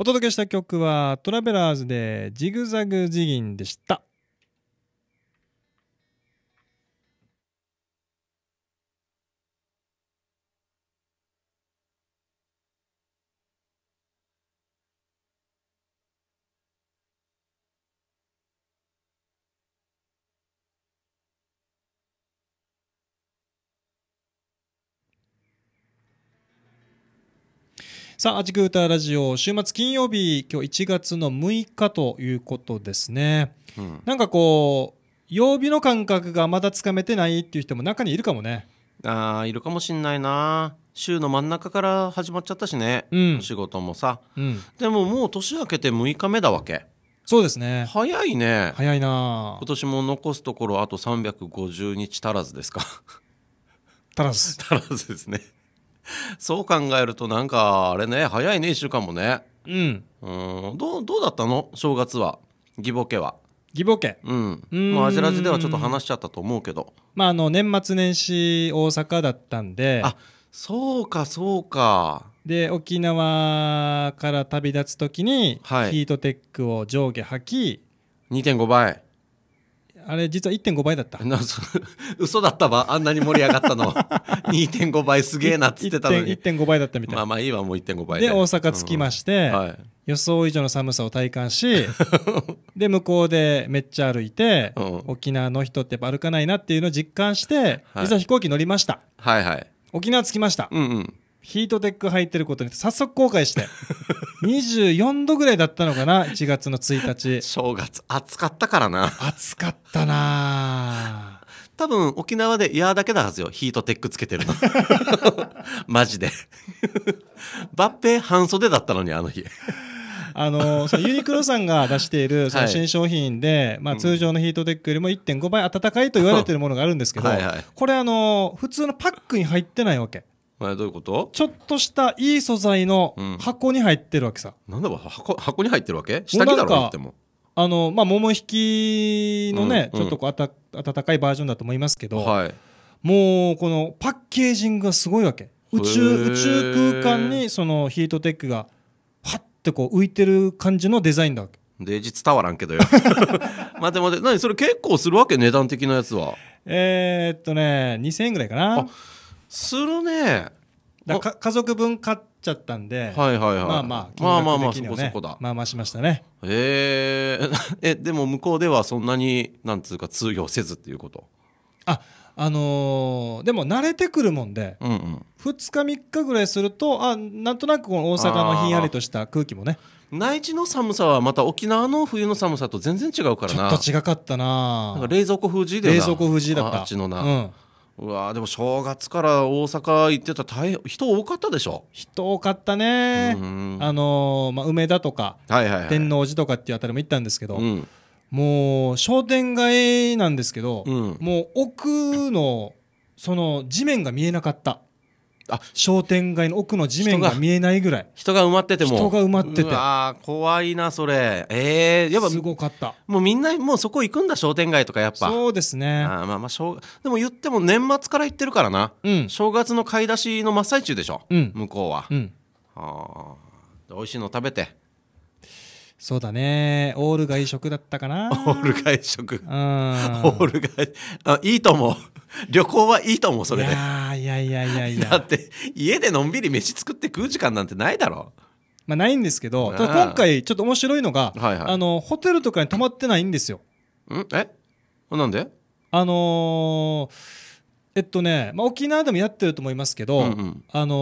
お届けした曲はトラベラーズでジグザグジギンでした。さあ、アジクータラジオ、週末金曜日、今日1月の6日ということですね。うん、なんかこう、曜日の感覚がまだつかめてないっていう人も中にいるかもね。ああ、いるかもしんないな。週の真ん中から始まっちゃったしね、うん、仕事もさ、うん、でももう年明けて6日目だわけそうですね早いね早いな今年も残すところあと350日足らずですか足らず 足らずですね そう考えるとなんかあれね早いね1週間もねうんうんどうどうだったの正月は義母家は義母家うんまあアジラジではちょっと話しちゃったと思うけどまああの年末年始大阪だったんであそうかそうかで沖縄から旅立つ時に、はいヒートテックを上下履き2.5倍あれ実は1.5倍だった なそ嘘だったわあんなに盛り上がったの2.5 倍すげえなっつってたのに1.5倍だったみたいまあまあいいわもう1.5倍で大阪着きまして、うんはい、予想以上の寒さを体感し で向こうでめっちゃ歩いて、うん、沖縄の人ってやっぱ歩かないなっていうのを実感して、はい、実は飛行機乗りましたはいはい沖縄着きました、うんうんヒートテック入ってることに早速後悔して24 度ぐらいだったのかな1月の1日正月暑かったからな暑かったな多分沖縄で「いや」だけだはずよヒートテックつけてるの マジでバッペ半袖だったのにあの日あのそのユニクロさんが出しているその新商品で、はい、まあ、通常のヒートテックよりも1.5倍暖かいと言われてるものがあるんですけどはい、これあの普通のパックに入ってないわけえどういうことちょっとしたいい素材の箱に入ってるわけさ、うん、なんだろ箱箱に入ってるわけ下着だろってもあのまあ桃引きのね、うん、ちょっとこうあた温かいバージョンだと思いますけど、はい、もうこのパッケージングがすごいわけ宇宙宇宙空間にそのヒートテックがはってこう浮いてる感じのデザインだわけデージ伝わらんけどよ 待て待て何それ結構するわけ値段的なやつはえー、っとね2000円ぐらいかなするねだか家族分買っちゃったんで、はいはいはい、まあまあ、ね、まあまあまあそこそこだまあまあしましたねえー、えでも向こうではそんなになんつうか通用せずっていうことああのー、でも慣れてくるもんで、うんうん、2日3日ぐらいするとあなんとなくこの大阪のひんやりとした空気もね内地の寒さはまた沖縄の冬の寒さと全然違うからなちょっと違かったななんか冷蔵庫封じで冷蔵庫封じだったあっちのな、うんうわでも正月から大阪行ってた大変人多かったでしょ人多かったね、あのー、まあ、梅田とか、はいはいはい、天王寺とかっていうあたりも行ったんですけど、うん、もう商店街なんですけど、うん、もう奥のその地面が見えなかったあ商店街の奥の地面が見えないぐらい人が埋まってても人が埋まっててあ怖いなそれええー、やっぱすごかったもうみんなもうそこ行くんだ商店街とかやっぱそうですねあまあまあしょうでも言っても年末から行ってるからな、うん、正月の買い出しの真っ最中でしょ、うん、向こうは、うん、あ美味しいの食べてそうだね。オール外食だったかな。オール外食。うん。オール外、あ、いいと思う。旅行はいいと思う、それで。いやいやいやいやいやだって家でのんびり飯作って食う時間なんてないだろまあないんですけど今回ちょっと面白いのが、はいはい、あのホテルとかに泊まってないんですよんえなんであのー、えっとね、まあ、沖縄でもやってると思いますけど、うんうん、あの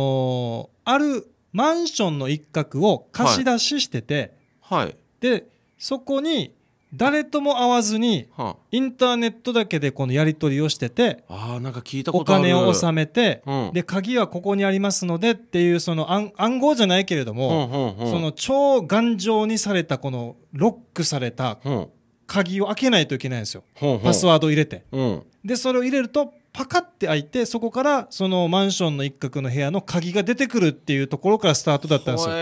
ー、あるマンションの一角を貸し出ししてて、はい、はい、でそこに誰とも会わずに、インターネットだけでこのやり取りをしててあなんか聞いたお金を納めて、で鍵はここにありますのでっていうその暗号じゃないけれども、その超頑丈にされたこのロックされた鍵を開けないといけないんですよ、パスワード入れて、でそれを入れるとパカって開いてそこからそのマンションの一角の部屋の鍵が出てくるっていうところからスタートだったんですよ。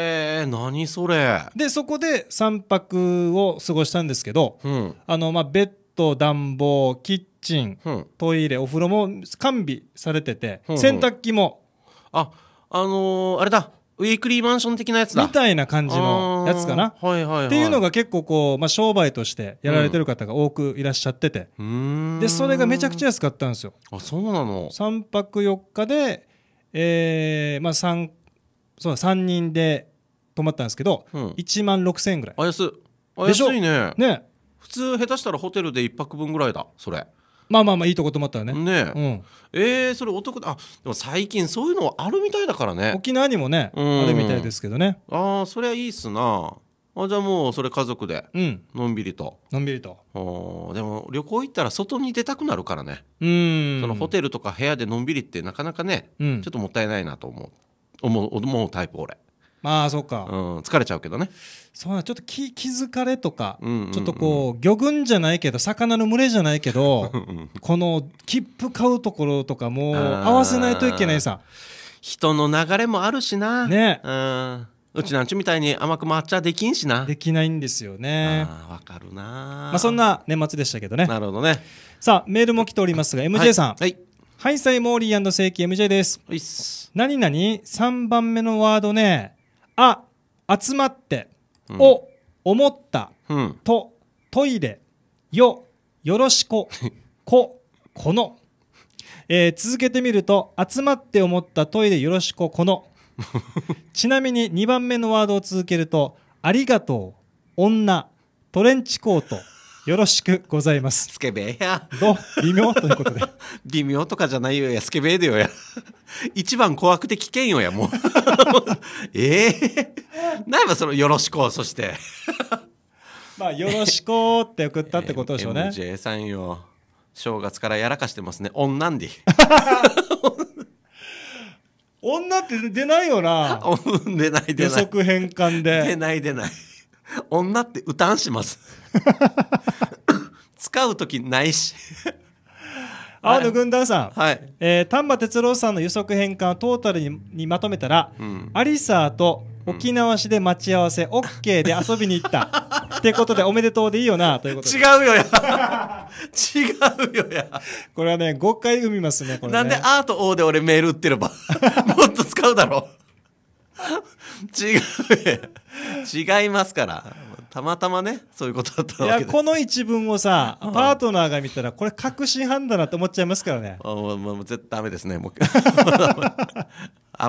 何それでそこで3泊を過ごしたんですけど、うん、あのまあベッド暖房キッチン、うん、トイレお風呂も完備されてて、うんうん、洗濯機もああのー、あれだウィークリーマンション的なやつだみたいな感じのやつかな、はいはいはい、っていうのが結構こう、まあ、商売としてやられてる方が多くいらっしゃってて、うん、でそれがめちゃくちゃ安かったんですよあそうなの3泊4日でえー、まあ3そう3人で泊まったんですけど、うん、1万6000円ぐらい安いねね普通下手したらホテルで1泊分ぐらいだそれまあまあまあいいとこ泊まったらねねえ、うん、えー、それお得あでも最近そういうのあるみたいだからね沖縄にもね、あるみたいですけどねああそりゃいいっすなあじゃあもうそれ家族でのんびりと、うん、のんびりとでも旅行行ったら外に出たくなるからねうんそのホテルとか部屋でのんびりってなかなかね、うん、ちょっともったいないなと思う思う思うタイプ俺まあそうか、うん、疲れちゃうけどねそうちょっと気気づかれとか、うんうんうん、ちょっとこう魚群じゃないけど魚の群れじゃないけどこの切符買うところとかも合わせないといけないさ人の流れもあるしなねうんうちなんちみたいに甘く抹茶できんしなできないんですよねわかるなまあそんな年末でしたけどねなるほどねさあメールも来ておりますが MJ さん、はい、はいハイサイモーリー正規 MJ です。何々3番目のワードね、あ集まってを思った、うん、とトイレよよろしこ ここの、えー、続けてみると集まって思ったトイレよろしここの ちなみに2番目のワードを続けるとありがとう女トレンチコートよろしくございます。スケベや。ど、微妙ということで。微妙とかじゃないよや、スケベでよや。一番怖くて危険よや、もう。ええー。なればその、よろしこう、そして。まあ、よろしこうって送ったってことでしょうね。MJ さんよ。正月からやらかしてますね。女んで。女って出ないよな。出ない出ない。予測変換で。出ない出ない。女って歌んします。使う時ないし。青の軍団さん、はい、えー、丹波哲郎さんの予測変換をトータルにまとめたら、うん、アリサーと沖縄市で待ち合わせ OK で遊びに行った ってことでおめでとうでいいよなということ違うよや違うよやこれはね5回生みますねこれ、ね、なんで「あ」と「お」で俺メール打ってれば もっと使うだろう違う違いますからたまたまねそういうことだったわけいやこの一文をさパートナーが見たらこれ確信犯だなって思っちゃいますからね もうもう絶対ダメですねもう 危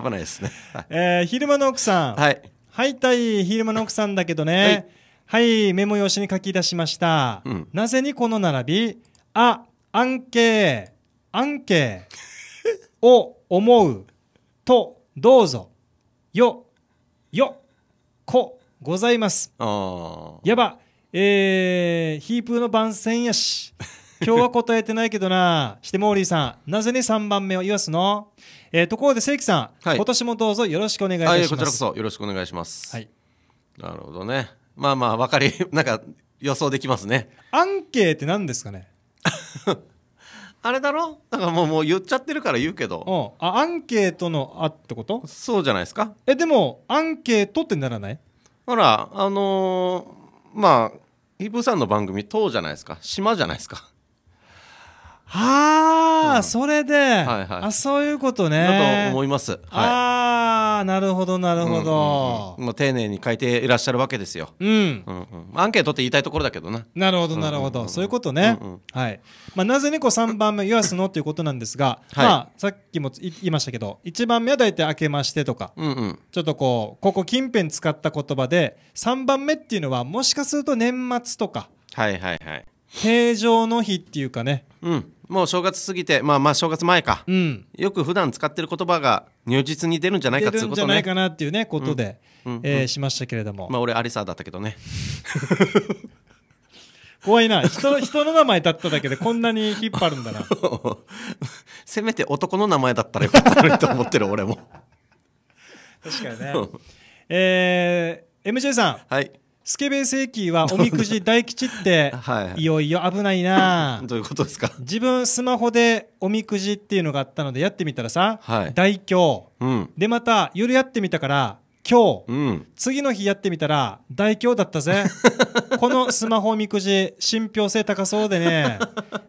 ないですね、えー、昼間の奥さんはいはいたい昼間の奥さんだけどね、はい、はい、メモ用紙に書き出しました、うん、なぜにこの並びあアンケーアンケー を思うとどうぞよよこございますやばえー、ヒープーの番宣やし 今日は答えてないけどなしてモーリーさんなぜね3番目を言わすの、えー、ところで正規さん、はい、今年もどうぞよろしくお願いいたしますこちらこそよろしくお願いします、はい、なるほどねまあまあ分かり なんか予想できますねアンケーって何ですかね あれだろんかもうもう言っちゃってるから言うけどあアンケートの「あ」ってことそうじゃないですかえでもアンケートってならないほらあのーまあイブさんの番組「島」じゃないですか島じゃないですかああ、それで、はいはい、あそういうことねだと思います、はい、ああなるほどなるほど、うんうんうん、丁寧に書いていらっしゃるわけですよ、うん、うん、アンケートって言いたいところだけどななるほどなるほど、うんうんうん、そういうことね、うんうん、はいまあ、なぜにこう3番目「言わすの」ということなんですが、はい、まあ、さっきも言いましたけど1番目は大体「明けまして」とか、うんうん、ちょっとこうここ近辺使った言葉で3番目っていうのはもしかすると年末とかはいはいはい平常の日っていうかね、うん、もう正月過ぎて、まあまあ正月前か。うん。よく普段使ってる言葉が如実に出るんじゃないかっているうんじゃないかなっていうね、ことで、うんえーしましたけれども。まあ俺アリサだったけどね。怖いな。人の、人の名前だっただけでこんなに引っ張るんだな。せめて男の名前だったらよかったのにと思ってる俺も。確かにね。えー、MJ さん、はい。スケベ正規はおみくじ大吉って い、よいよ危ないな どういうことですか自分スマホでおみくじっていうのがあったのでやってみたらさ、はい、大凶、うん、でまた夜やってみたから今日、うん、次の日やってみたら大凶だったぜ このスマホみくじ信憑性高そうでね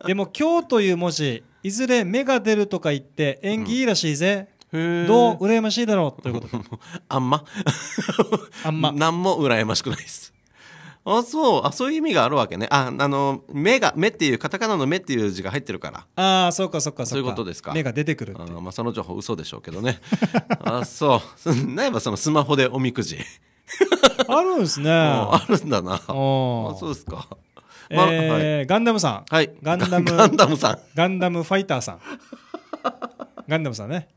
でも「今日」という文字いずれ芽が出るとか言って縁起いいらしいぜ、どう羨ましいだろうということ あんま あんま何も羨ましくないですあそうあそういう意味があるわけねああの目が目っていうカタカナの目っていう字が入ってるからああそうかそうかそういうことですか目が出てくるあまあその情報嘘でしょうけどね あそうなればそのスマホでおみくじあるんですねあるんだなあそうですかまあ、えーはい、ガンダムさん、はい、ガンダムガンダムさんガンダムファイターさんガンダムさんね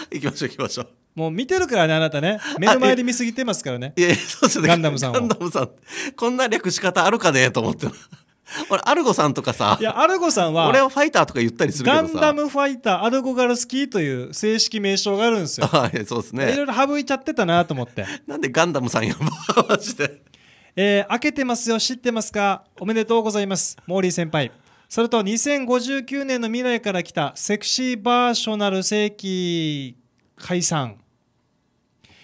行きましょう行きましょうもう見てるからねあなたね 目の前で見すぎてますからねいやいやそうですねガンダムさんガンダムさんこんな略し方あるかねと思って 俺アルゴさんとかさいやアルゴさんは俺をファイターとか言ったりするけガンダムファイターアルゴガルスキーという正式名称があるんですよはいそうですね。いろいろ省いちゃってたなと思ってなんでガンダムさん呼ばマジでえー、開けてますよ知ってますかおめでとうございますモーリー先輩それと2059年の未来から来たセクシーバーショナル世紀解散。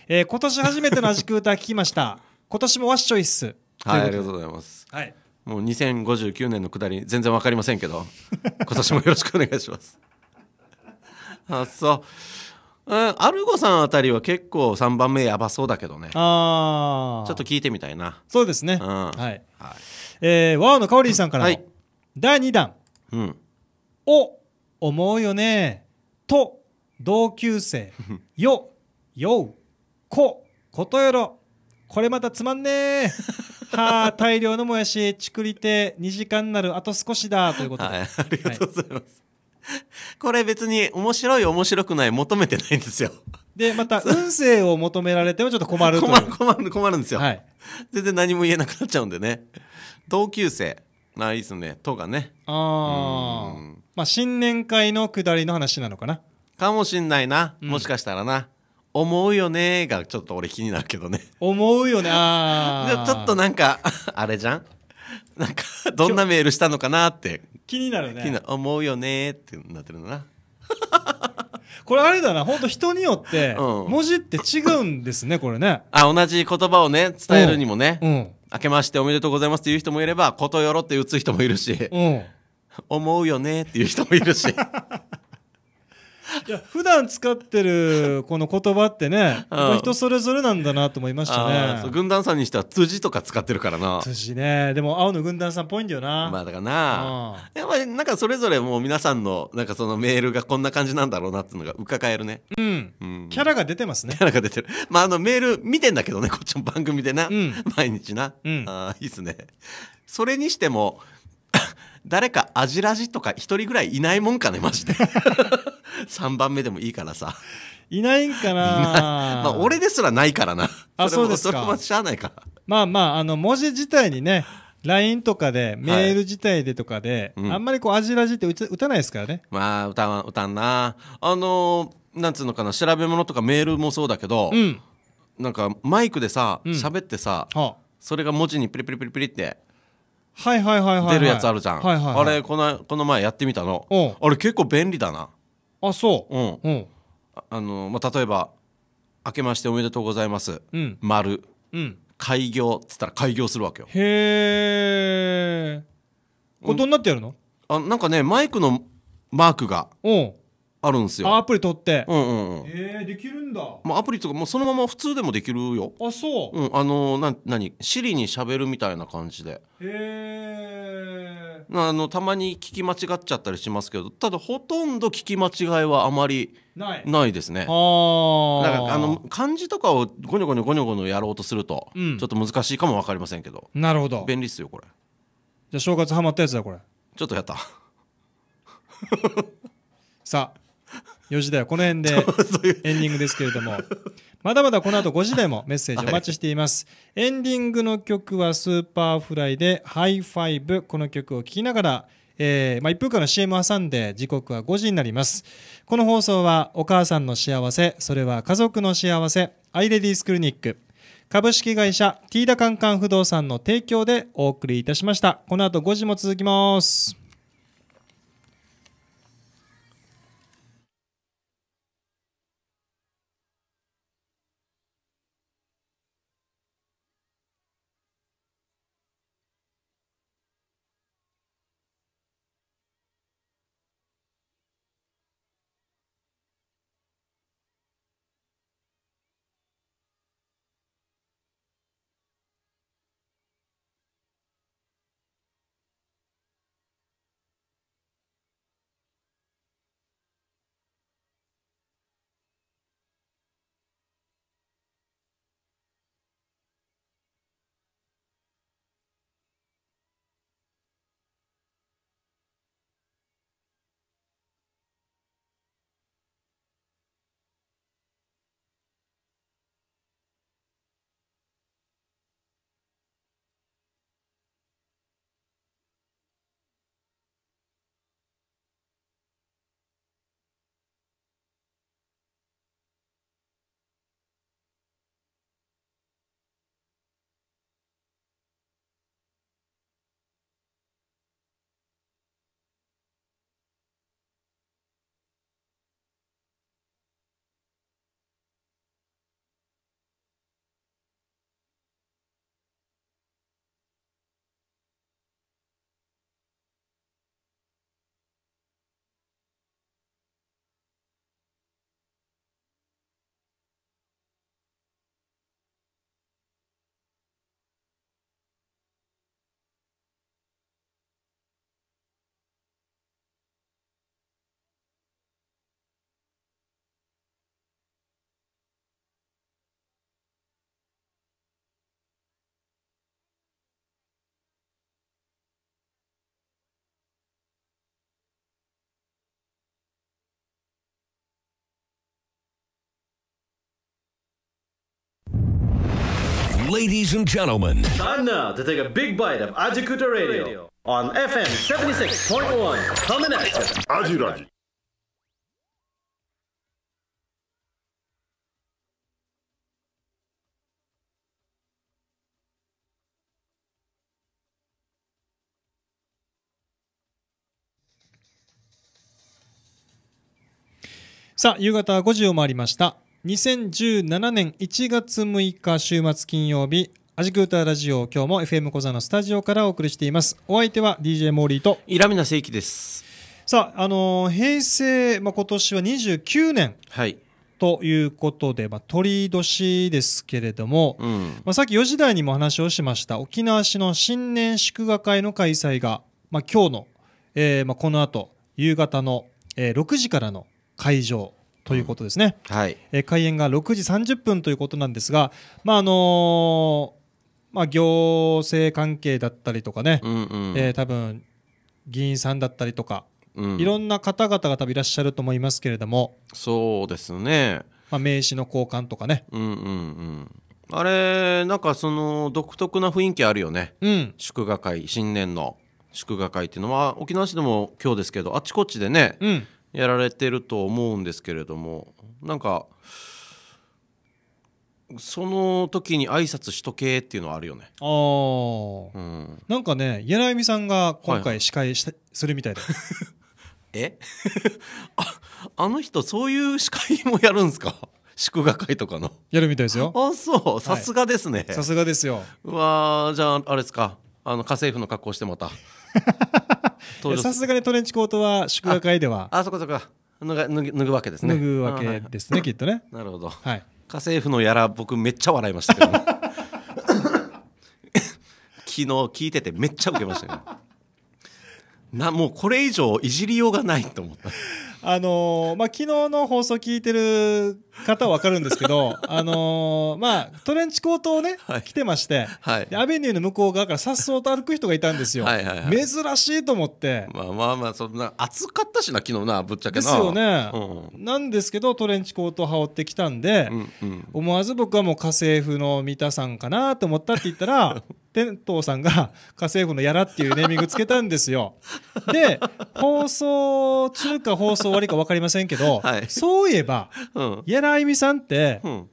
えー、今年初めてのアジクー聞きました。今年もワッショイス。はい、ありがとうございます。はい。もう2059年のくだり全然わかりませんけど、今年もよろしくお願いします。あ、そう。アルゴさんあたりは結構3番目やばそうだけどね。ああ。ちょっと聞いてみたいな。そうですね。うん、はい。はい、えー、ワオのカオリーさんから、はい第2弾、うん、お思うよねと同級生よよこことよろこれまたつまんねえ はあ大量のもやしちくりて2時間になるあと少しだということで、はい、ありがとうございます、はい、これ別に面白い面白くない求めてないんですよでまた運勢を求められてもちょっと困ると困る困る困るんですよ、はい、全然何も言えなくなっちゃうんでね同級生まあいいですね「と」かねああ、まあ新年会のくだりの話なのかなかもしんないな、もしかしたらな「思うよね」がちょっと俺気になるけどね思うよねあ あちょっとなんか あれじゃんなんかどんなメールしたのかなって気になる気になね思うよねってなってるのな これあれだな本当人によってうん文字って違うんですねこれねあ同じ言葉をね伝えるにもね、うん明けましておめでとうございますっていう人もいれば、ことよろって打つ人もいるし、うん、思うよねっていう人もいるし。いや普段使ってる この言葉ってね、人それぞれなんだなと思いましたね軍団さんにしては辻とか使ってるからな辻ねでも青の軍団さんっぽいんだよなまあだからな、あやっぱりなんかそれぞれもう皆さんのなんかそのメールがこんな感じなんだろうなっていうのががえるね、うん、うん、キャラが出てますねキャラが出てるまああのメール見てんだけどねこっちの番組でな、毎日な、うん、あいいっすねそれにしても誰かアジラジとか一人ぐらいいないもんかねマジで3 番目でもいいからさいないんかなまあ俺ですらないからなあそうですかそれはしゃあないからまあまああの文字自体にね LINE とかで、メール自体でとかで、はいうん、あんまりこう、アジラジって打たないですからね。まあ、歌わ、歌んな。あのー、なんつうのかな、調べ物とかメールもそうだけど、うん、なんかマイクでさ、喋、ってさ、はあ、それが文字にプリプリプリプリってはいはいはいはい、出るやつあるじゃん、はいはいはい、あれこのこの前やってみたのあれ結構便利だなあそううんうんあの、まあ、例えば「明けましておめでとうございます」うん「丸」うん「開業」っつったら開業するわけよへえこれどんなってやるの、うん、あなんかねマイクのマークがあるんですよ。アプリ取って。うんうんえー、できるんだ。まあ、アプリとかもうそのまま普通でもできるよ。あ、そう。うん、あの何な、なに、シリに喋るみたいな感じで。へえ。あの、たまに聞き間違っちゃったりしますけど、ただほとんど聞き間違いはあまりない。ないですね。あだかあの、漢字とかをゴニョゴニョゴニョゴニョやろうとすると、うんちょっと難しいかもわかりませんけど。なるほど。便利っすよ、これ。じゃあ正月ハマったやつだ、これ。ちょっとやった。さあ、4時台はこの辺で エンディングですけれども、まだまだこの後5時台もメッセージお待ちしています。エンディングの曲はスーパーフライでハイファイブ、この曲を聴きながら、えー、まあ、1分間の CM を挟んで時刻は5時になります。この放送はお母さんの幸せ、それは家族の幸せ、アイレディスクリニック、株式会社ティーダカンカン不動産の提供でお送りいたしました。この後5時も続きます。Ladies and gentlemen, time now to take a big bite of Ajikuta Radio on FM 76.1. Coming at you. アジラジ。さあ、夕方5時を回りました。2017年1月6日週末金曜日アジクータラジオ今日も FM 小座のスタジオからお送りしていますお相手は DJ モーリーとイラミナ聖輝ですさあ、あのー平成、まあ、今年は29年はいということで、まあ、鳥年ですけれども、うんまあ、さっき4時台にも話をしました沖縄市の新年祝賀会の開催が、まあ、今日の、えーまあ、この後夕方の、えー、6時からの会場ということですね、うん、はいえー、開演が6時30分ということなんですが、まああのー、まあ、行政関係だったりとかね、うんうん、えー、多分議員さんだったりとか、うん、いろんな方々が多分いらっしゃると思いますけれどもそうですね、まあ、名刺の交換とかね。うんうんうんあれなんかその独特な雰囲気あるよね、うん、祝賀会新年の祝賀会っていうのは沖縄市でも今日ですけどあちこちでね、うん、やられてると思うんですけれどもなんかその時に挨拶しとけっていうのはあるよねああ、うん、なんかね柳見さんが今回司会した、はい、するみたいで え ああの人そういう司会もやるんですか 祝賀会とかのやるみたいですよあそうさすがですね、はい、さすがですようわじゃああれですかあの家政婦の格好してまた さすがにトレンチコートは祝賀会ではあそこそこ脱ぐ脱ぐわけですね脱ぐわけですね、はい、きっとねなるほど、はい、家政婦のやら僕めっちゃ笑いましたけど、昨日聞いててめっちゃウケましたけどなもうこれ以上いじりようがないと思ったあのー、まあ、昨日の放送聞いてる方は分かるんですけど、あのー、まあ、トレンチコートをね、はい、てまして、はい、アベニューの向こう側からさっそうと歩く人がいたんですよ。はいはいはい、珍しいと思って。まあまあまあ、そんな、暑かったしな、昨日な、ぶっちゃけな。ですよね。うん、なんですけど、トレンチコートを羽織ってきたんで、うんうん、思わず僕はもう家政婦の三田さんかなと思ったって言ったら、天童さんが家政婦のやらっていうネーミングつけたんですよ で放送中か放送終わりか分かりませんけど、はい、そういえば、うん、やらあゆみさんって、うん、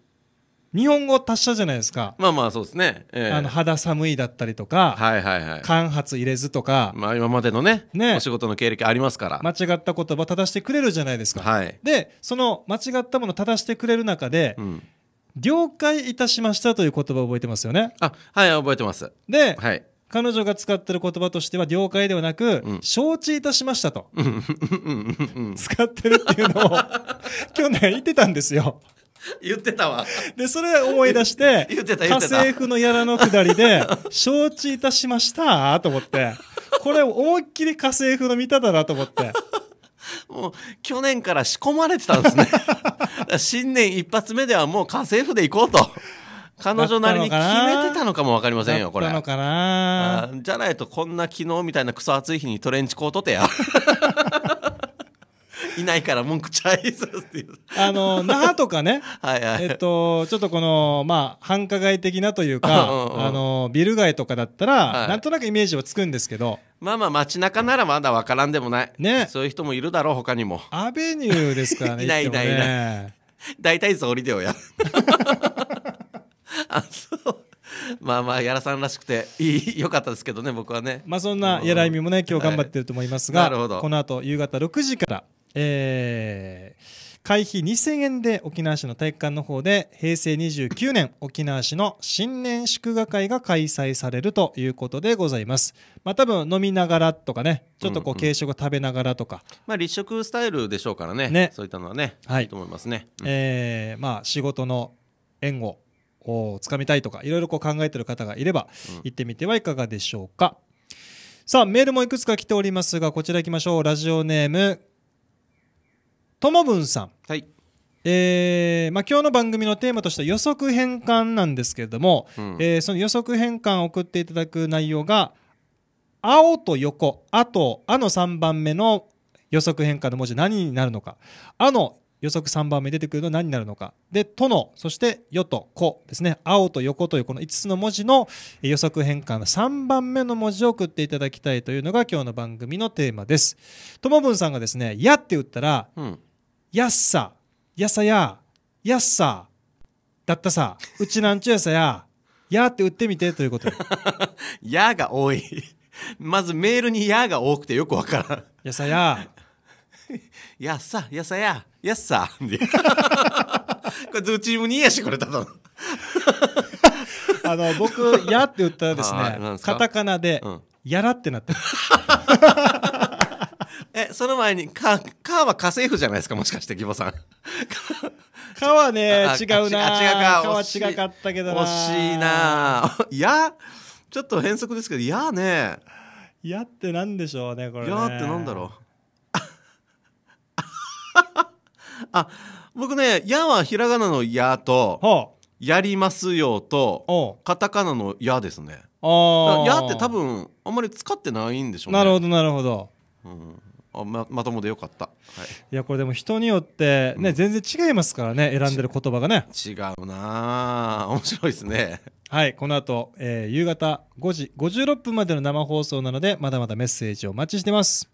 日本語達者じゃないですかまあまあそうですね、えー、あの肌寒いだったりとか、はいはいはい、間髪入れずとか、まあ、今までのねねお仕事の経歴ありますから間違った言葉正してくれるじゃないですか、はい、でその間違ったもの正してくれる中で、うん了解いたしましたという言葉を覚えてますよね。あ、はい、覚えてます。で、はい、彼女が使ってる言葉としては了解ではなく、うん、承知いたしましたと、使ってるっていうのを 去年言ってたんですよ。言ってたわ。で、それ思い出して、言ってた家政婦のやらのくだりで、承知いたしましたと思って、これ思いっきり家政婦の見ただなと思って。もう去年から仕込まれてたんですね 新年一発目ではもう家政婦で行こうと。彼女なりに決めてたのかもわかりませんよ、これ。じゃないと、こんな昨日みたいなクソ暑い日にトレンチコートてや。いないから文句ちゃいそうっていう。あの、那覇とかね、はいはい、えっと、ちょっとこの、まあ、繁華街的なというか、うんうん、あの、ビル街とかだったら、はい、なんとなくイメージはつくんですけど、まあまあ街中ならまだわからんでもない。ね。そういう人もいるだろう、他にも。アベニューですからね。いないいないいない。大体総理でよや。あ、そう。まあまあ、やらさんらしくていい、よかったですけどね、僕はね。まあそんなやらいみもね、今日頑張ってると思いますが、はい、この後夕方6時から、えー、会費2000円で沖縄市の体育館の方で平成29年沖縄市の新年祝賀会が開催されるということでございます。まあ多分飲みながらとかね、ちょっとこう軽食を食べながらとか、うんうん、まあ立食スタイルでしょうからね、ねそういったのはね、はい、いいと思いますね。うん、えー、まあ仕事の縁ををつかみたいとかいろいろこう考えてる方がいれば行ってみてはいかがでしょうか。うんさあ、メールもいくつか来ておりますが、こちら行きましょう。ラジオネーム、ともぶんさん、はいえーまあ、今日の番組のテーマとしては予測変換なんですけれども、うんえー、その予測変換を送っていただく内容が「青」と「横」「あ」と「あ」の3番目の予測変換の文字何になるのか「あ」の予測3番目出てくるのは何になるのかで「との」そして「よ」と「こ」ですね「青」と「横」というこの5つの文字の予測変換の3番目の文字を送っていただきたいというのが今日の番組のテーマです。ともぶんさんがですね「や」って打ったら「うんやっさ、やさや、やっさ、だったさ、うちなんちゅうやさや、やーって打ってみてということよ。やが多い。まずメールにやが多くてよくわからん。やさや、やっさ、やさや、やっさ。これ、ズチームにやし、これ、ただの。あの、僕、やって売ったらですね、カタカナで、やらってなってえその前に「か」かは家政婦じゃないですかもしかして義母さん。かはね違うなあ違うかかは違かったけどな惜しいなやちょっと変則ですけど「や」ね「や」ってなんでしょうねこれ、や」ってなんだろう あ僕ね「や」はひらがなの「や」と「やりますよ」とカタカナの「や」ですね。あ「や」って多分あんまり使ってないんでしょうね。なるほどなるほど。うんままともでよかった、はい、いやこれでも人によってね、うん、全然違いますからね選んでる言葉がね違うな面白いですねはいこの後、えー、夕方5時56分までの生放送なのでまだまだメッセージをお待ちしてます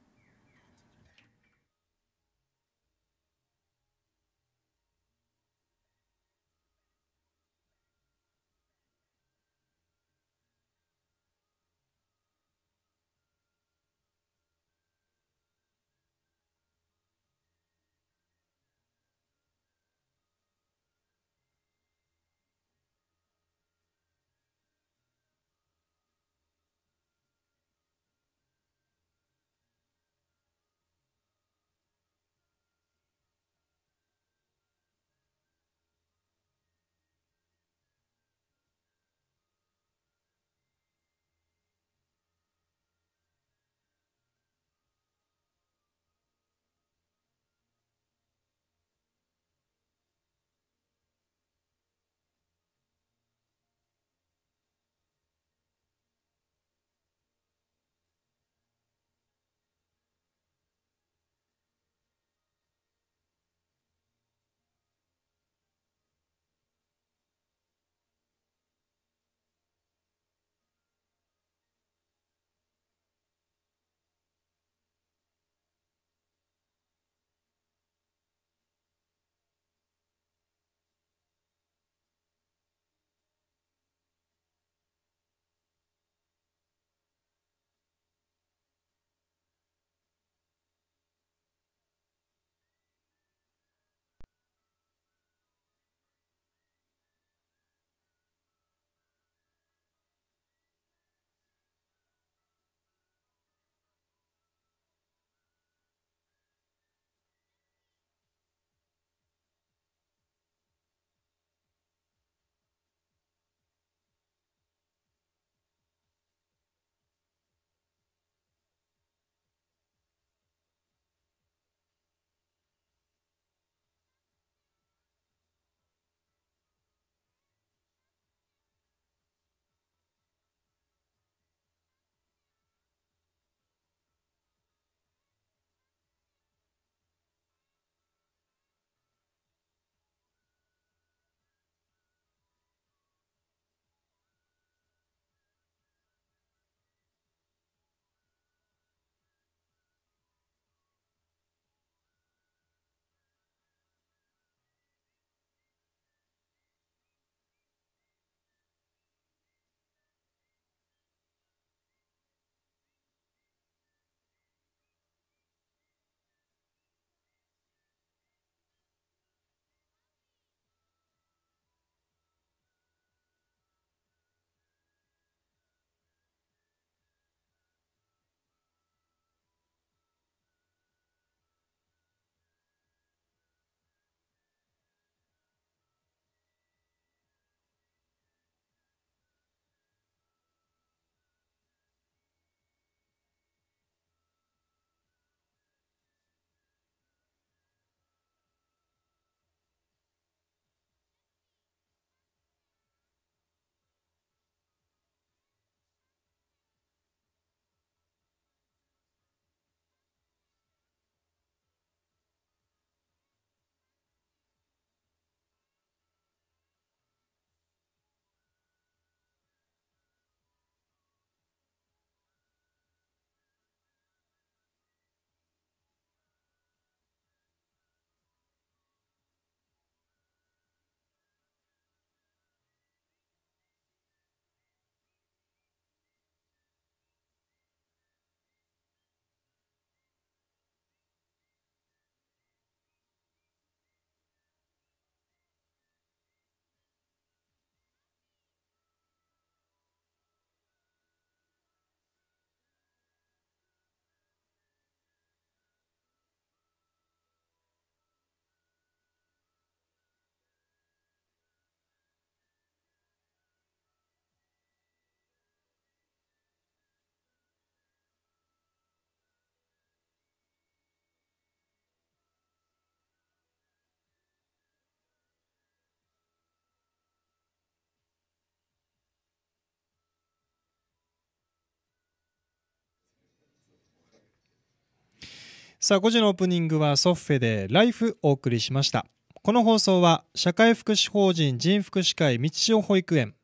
さあ5時のオープニングはソッフェでライフお送りしましたこの放送は社会福祉法人人福祉会道潮保育園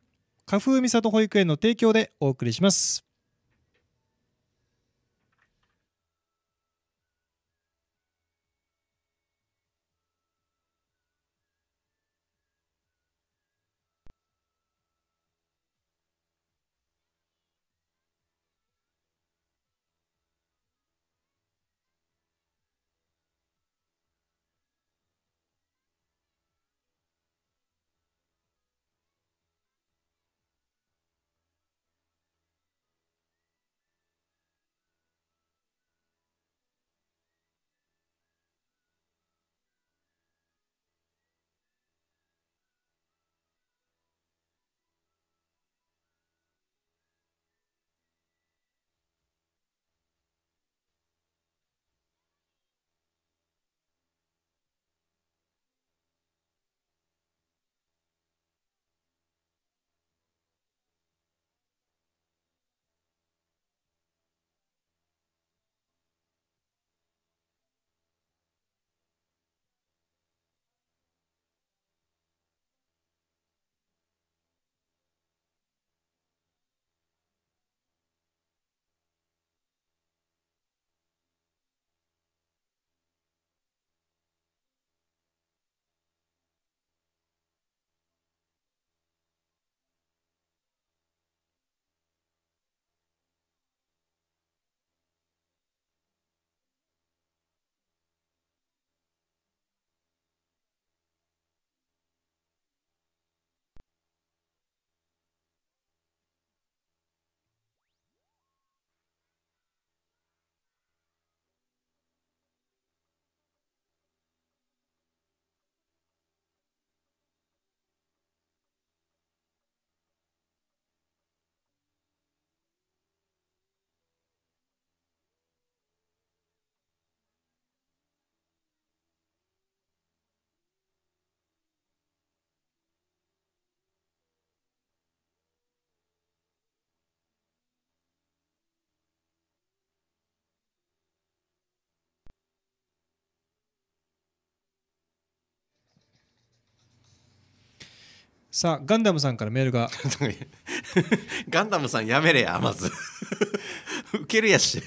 花風み里保育園の提供でお送りしますさあガンダムさんからメールが ガンダムさんやめれやまずウケ るやし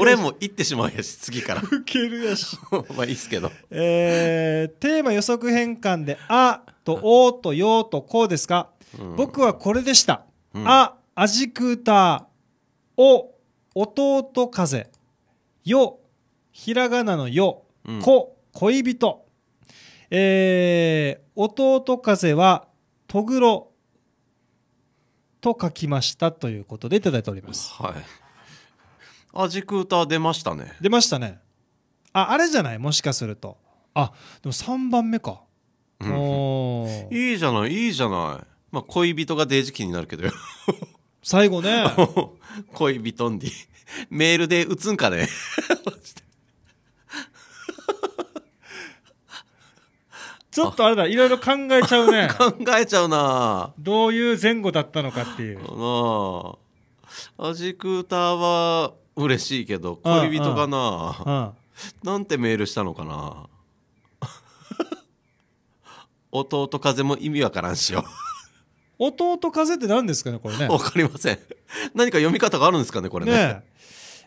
俺も行ってしまうやし次からウケるやし まあいいっすけどえー、テーマ予測変換で「あ」と「お」と「よ」と「こう」ですか、うん、僕はこれでした「うん、あ」「アジクーター」「お」「弟風」「よ」ひらがなの「よ」「こ」「恋人」えー、弟風はとぐろと書きましたということでいただいておりますはいジクーター出ましたね出ましたねああれじゃないもしかするとあでも3番目か、うおいいじゃないいいじゃないまあ恋人がデージキになるけどよ最後ね 恋人に。メールで打つんかねちょっとあれだ、いろいろ考えちゃうね。考えちゃうなどういう前後だったのかっていう。なあアジクーターは嬉しいけど、恋人かなあなんてメールしたのかな 弟風も意味わからんしよ。弟風って何ですかね、これね。わかりません。何か読み方があるんですかね、これね。ね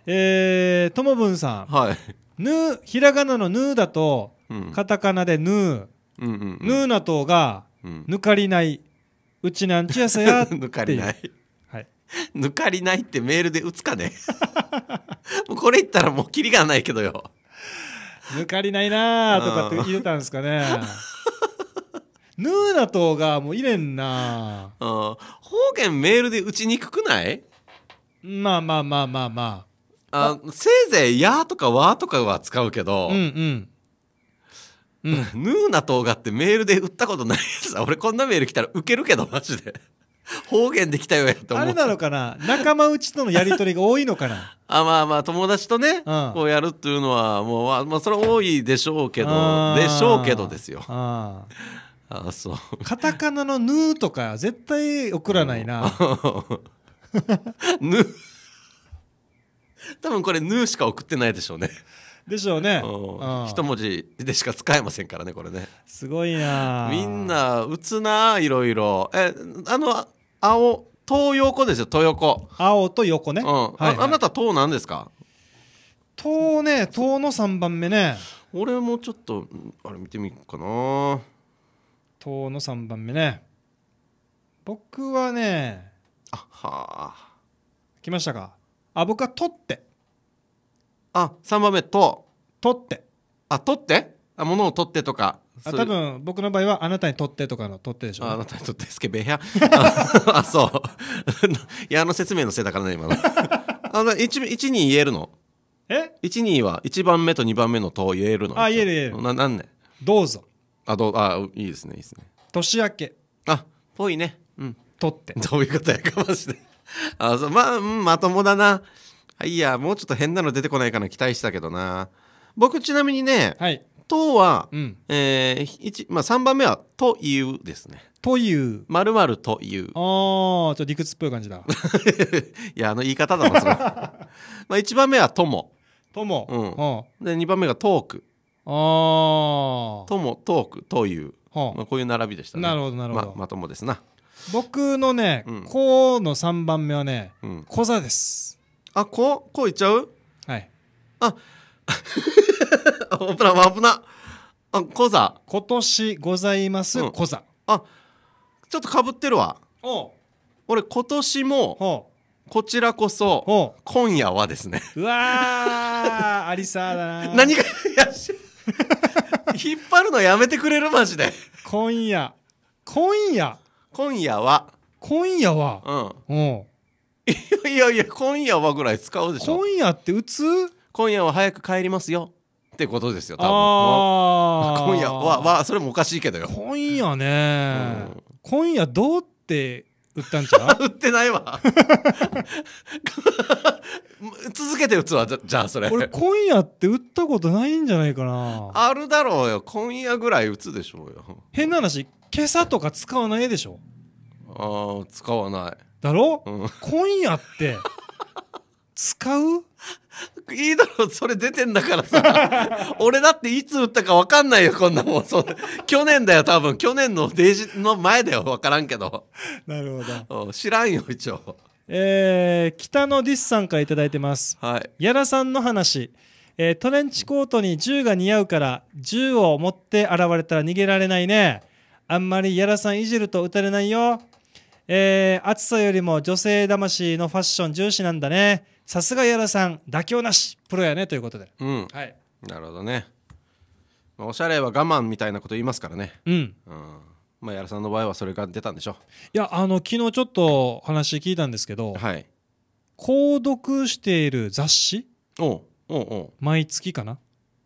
えー、ともぶんさん。はい。ぬ、ひらがなのぬだと、うんカタカナでぬ、うんうんうん、ヌーナトが、抜かりない、うちなんちやさやて 抜かりない、はい、抜かりないってメールで打つかね もうこれ言ったらもうキリがないけどよ抜かりないなーとかって言ってたんですかね ヌーナトがもういれんな方言メールで打ちにくくないまあまあまあまあまああせいぜい「や」とか「わ」とかは使うけど、うんうん、うん、ヌーな動画ってメールで売ったことないやつ俺こんなメール来たらウケるけどマジで 方言できたよやと思うあれなのかな仲間内とのやり取りが多いのかな あまあまあ友達とね、うん、こうやるっていうのはもう、まあ、それ多いでしょうけどでしょうけどですよああそうカタカナの「ヌー」とか絶対送らないな「ヌー」多分これ「ヌー」しか送ってないでしょうねでしょうね、うん一文字でしか使えませんからねこれねすごいなみんな打つないろいろえあの青東横ですよ東横青と横ね、はいあなた東なんですか東ね東の3番目ね俺もちょっとあれ見てみっかな東の3番目ね僕はねあはあ来ましたかあ僕は「と」ってあ3番目ととってあとってあ物を取ってとかあ多分僕の場合はあなたにとってとかのとってでしょああなたにとってですけどや あそう いやあの説明のせいだからね今のあの 1, 一に言えるのえ1には1番目と2番目のと言えるのあ言える言えるな何ねどうぞあどうあいいですねいいですね年明けあぽいねうんとってどういうことやかまして。あそうまあ、うん、まともだないやもうちょっと変なの出てこないかな期待したけどな僕ちなみにね「はい、とは」うん、えーまあ、3番目は「という」ですね。という。まるまるという。ああ、ちょっと理屈っぽい感じだ。いや、あの言い方だもん、それ。まあ、1番目はとも。とも。うん。で、2番目がトーク。ああ。とも、トーク、という。まあ、こういう並びでしたね。なるほど、なるほど。ままともですな。僕のね、うん、こうの3番目はね、うん、小座です。あこうこういっちゃうはいあ 危な危なあコザ今年ございます、うんコザあちょっとかぶってるわお俺今年もこちらこそ今夜はですねうわー ありさーだな何がいやし引っ張るのやめてくれるマジで今夜今夜今夜は今夜はうんおういやいや今夜はぐらい使うでしょ今夜って打つ今夜は早く帰りますよってことですよ多分今夜ははそれもおかしいけどよ今夜ね、うん、今夜どうって打ったんちゃう 打ってないわ 続けて打つわじゃあそれ俺今夜って打ったことないんじゃないかなあるだろうよ今夜ぐらい打つでしょうよ変な話今朝とか使わないでしょああ使わないだろ、うん、今夜って使ういいだろそれ出てんだからさ俺だっていつ打ったか分かんないよこんなもんそう去年だよ多分去年のデージの前だよ分からんけどなるほど、知らんよ一応えー、北野ディスさんから頂いてます、はい、矢田さんの話、えー、トレンチコートに銃が似合うから銃を持って現れたら逃げられないねあんまり矢田さんいじると打たれないよえー、暑さよりも女性魂のファッション重視なんだねさすが矢田さん妥協なしプロやねということで、うん、はい、なるほどね、まあ、おしゃれは我慢みたいなこと言いますからねうん、うん、まあ矢田さんの場合はそれが出たんでしょういやあの昨日ちょっと話聞いたんですけど、はい、購読している雑誌おうおうおう毎月かな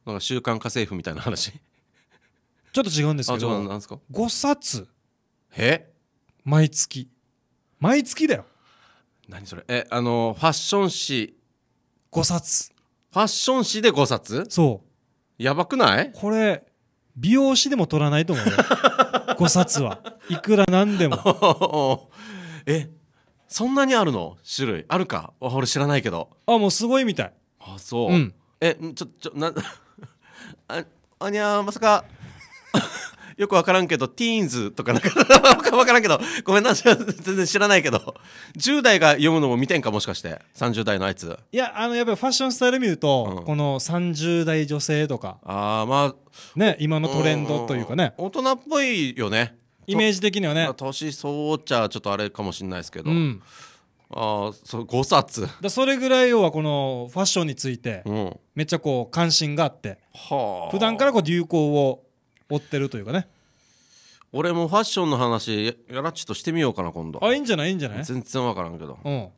なんか週刊家政婦みたいな話 ちょっと違うんですけどあ5冊え毎月毎月だよ何それえあのファッション誌5冊ファッション誌で5冊そうやばくないこれ美容師でも取らないと思うよ5 冊はいくらなんでも えそんなにあるの種類あるか俺知らないけどあもうすごいみたいあそう、うん、えちょちょな ああにゃまさかよくわからんけど、ティーンズとかなんか、わからんけど、ごめんな、全然知らないけど、10代が読むのも見てんか、もしかして。30代のあいつ。いや、あの、やっぱりファッションスタイル見ると、うん、この30代女性とか。ああ、まあ。ね、今のトレンドというかね。大人っぽいよね。イメージ的にはね。年相応っちゃ、ちょっとあれかもしれないですけど。うんあそ5冊だそれぐらい要はこのファッションについて、めっちゃこう関心があって、うん、普段からこう流行を追ってるというかね俺もファッションの話ややらっちとしてみようかな今度あいいんじゃないいいんじゃない全然分からんけどうん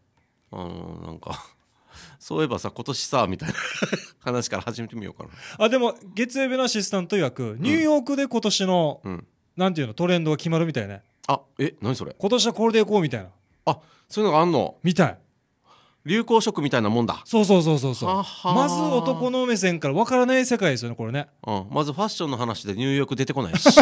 あのなんか そういえばさ今年さみたいな 話から始めてみようかなあでも月曜日のアシスタント曰くニューヨークで今年の、うんなんていうのトレンドが決まるみたいねあえ何それ今年はこれでいこうみたいなあそういうのがあんのみたい流行色みたいなもんだそうそうそうそうそうまず男の目線からわからない世界ですよねこれね、うん、まずファッションの話でニューヨーク出てこないし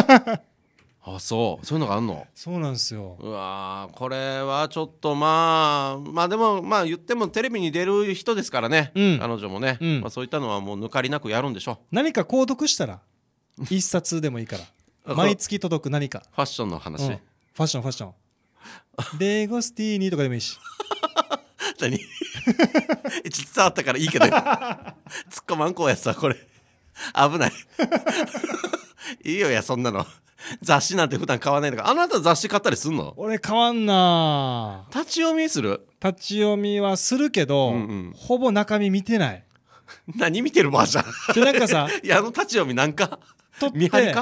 あそうそういうのがあんのそうなんですようわこれはちょっとまあまあでもまあ言ってもテレビに出る人ですからね、うん、彼女もね、うん、まあ、そういったのはもう抜かりなくやるんでしょ何か購読したら一冊でもいいから毎月届く何かファッションの話、うん、ファッションファッションレ ゴスティーニとかでもいいし何伝わったからいいけど 突っ込まんこうやつはこれ危ない いいよやそんなの雑誌なんて普段買わないのかあなた雑誌買ったりすんの俺変わんな立ち読みする立ち読みはするけど、うんうん、ほぼ中身見てない 何見てるばあちゃんなんかさいやあの立ち読みなんか取って取って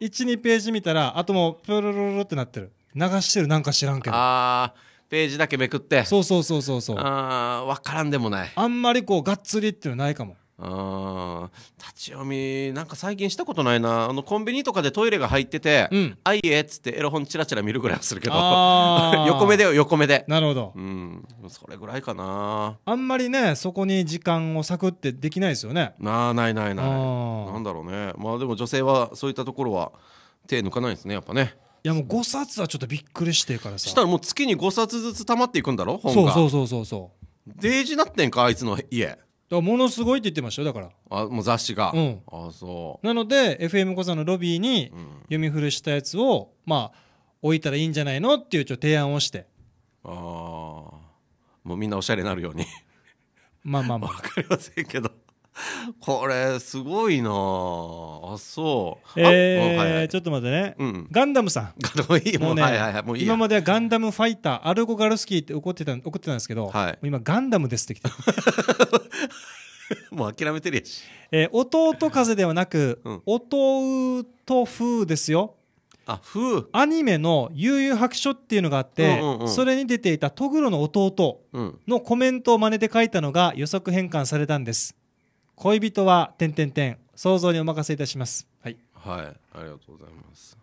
12ページ見たらあともうプルルルってなってる流してるなんか知らんけどああページだけめくってそうそうそうそうそうあ分からんでもないあんまりこうがっつりっていうのないかもあ立ち読みなんか最近したことないなあのコンビニとかでトイレが入ってて「うん、あいえ」っつってエロ本チラチラ見るぐらいはするけど 横目でよ横目でなるほど、うん、それぐらいかなあんまりねそこに時間を割くってできないですよねなあないないないなんだろうねまあでも女性はそういったところは手抜かないですねやっぱねいやもう5冊はちょっとびっくりしてからさしたらもう月に5冊ずつ溜まっていくんだろ本そうそうそうそうそうデージなってんかあいつの家だからものすごいって言ってましたよだからあもう雑誌が、うんあそうなので FM 小座のロビーにう、ん、読み古したやつをまあ置いたらいいんじゃないのっていうちょっと提案をしてああもうみんなおしゃれになるようにまあまあまあ わかりませんけど これすごいなあそうえーはいはい、ちょっと待ってね、うん、ガンダムさんもうね、はいはいはい、もう今まではガンダムファイターアルゴ・ガルスキーって怒ってた怒ってたんですけど、はい、今ガンダムですって もう諦めてるやし、えー、弟風ではなく、うん、弟風ですよあ風アニメの「悠々白書」っていうのがあって、うんうんうん、それに出ていたトグロの弟のコメントを真似て書いたのが予測変換されたんです、恋人は点点点想像にお任せいたしますはいはいありがとうございます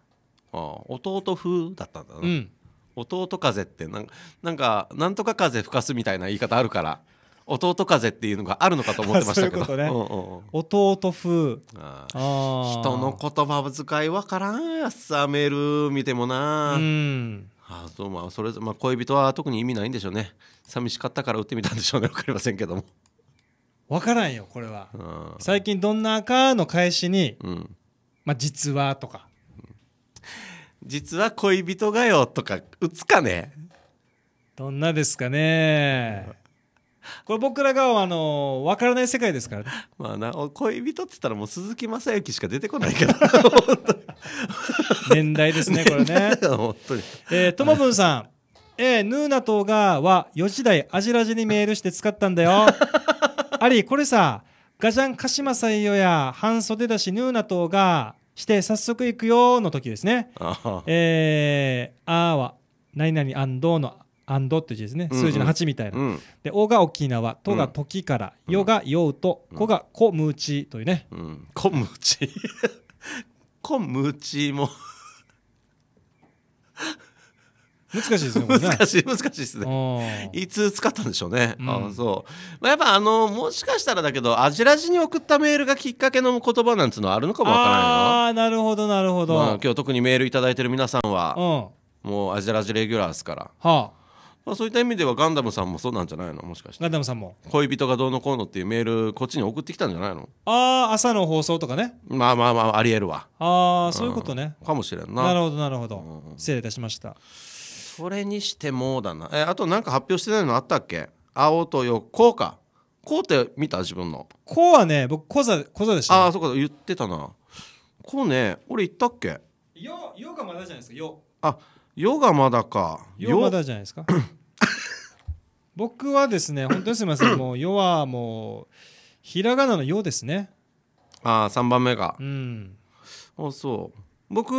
ああ弟風だったんだな、うん、弟風ってなんなんかなんとか風吹かすみたいな言い方あるから弟風っていうのがあるのかと思ってましたけど ねうんうん、弟風ああ人の言葉遣いわからんやさメール見てもなうんああそうまあそれ、まあ、恋人は特に意味ないんでしょうね寂しかったから打ってみたんでしょうねわかりませんけども分からんよこれは最近どんなかの返しに、うん、まあ実はとか実は恋人がよとか打つかねどんなですかねこれ僕らがあの分からない世界ですから、ね、まあな恋人って言ったらもう鈴木雅之しか出てこないから年代ですねこれね本当にえー、ともぶんさん A ヌーナとがは4時台アジラジにメールして使ったんだよあり、これさ、ガジャンカシマサイヨや半袖だしヌーナトがして早速行くよの時ですね。えー、あは何々アンドのアンドって字ですね。数字の8みたいな。うんで、おが沖縄、とが時から、よ、うん、がようと、こがこむちというね。こむち。こむ ちも難しいですね、難しい難しいですねいつ使ったんでしょうね、うん、あそう、まあ、やっぱあのもしかしたらだけどアジラジに送ったメールがきっかけの言葉なんつうのはあるのかもわからないああなるほどなるほど、今日特にメール頂いてる皆さんは、もうアジラジレギュラーですからはあまあ、そういった意味ではガンダムさんもそうなんじゃないのもしかしてガンダムさんも恋人がどうのこうのっていうメールこっちに送ってきたんじゃないのああ朝の放送とかねまあまあまあありえるわああ、そういうことねかもしれんななるほどなるほど、うん、失礼いたしましたそれにしてもだなえあと何か発表してないのあったっけ青と横かこうって見た自分のこうはね僕こざこざでした、ね、ああそうか言ってたなこうね俺言ったっけよよがまだじゃないですかよあよがまだかよまだじゃないですか 僕はですね本当にすみませんもうよはもうひらがなのよですねああ3番目がうんあそう僕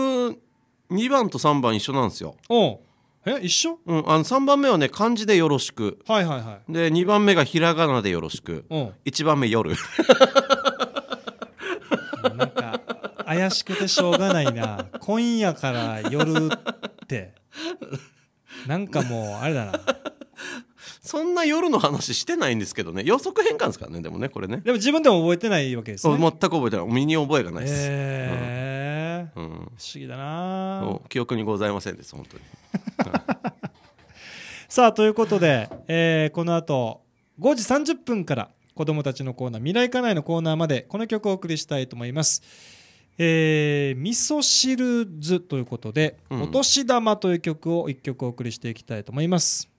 2番と3番一緒なんですよおえ一緒うん、あの3番目はね漢字でよろしくはいはいはで2番目がひらがなでよろしくうん1番目夜なんか怪しくてしょうがないな今夜から夜ってなんかもうあれだなそんな夜の話してないんですけどね予測変換ですからねでもねこれねでも自分でも覚えてないわけですね全く覚えてない身に覚えがないです、えーうん、不思議だな記憶にございませんです本当にさあということで、えー、この後5時30分から子どもたちのコーナー未来課内のコーナーまでこの曲をお送りしたいと思います。えー、味噌汁図ということで、うん、お年玉という曲を1曲お送りしていきたいと思います。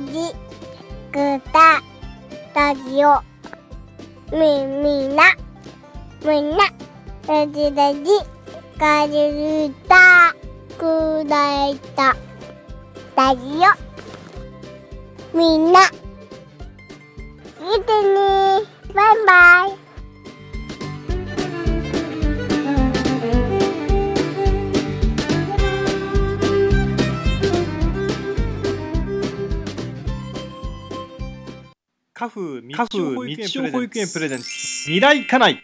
ジグラジオみみなみんなデジデジガジルタくらいたラジオみんな見てねバイバイカフ道夫保育園プレゼンツ未来家内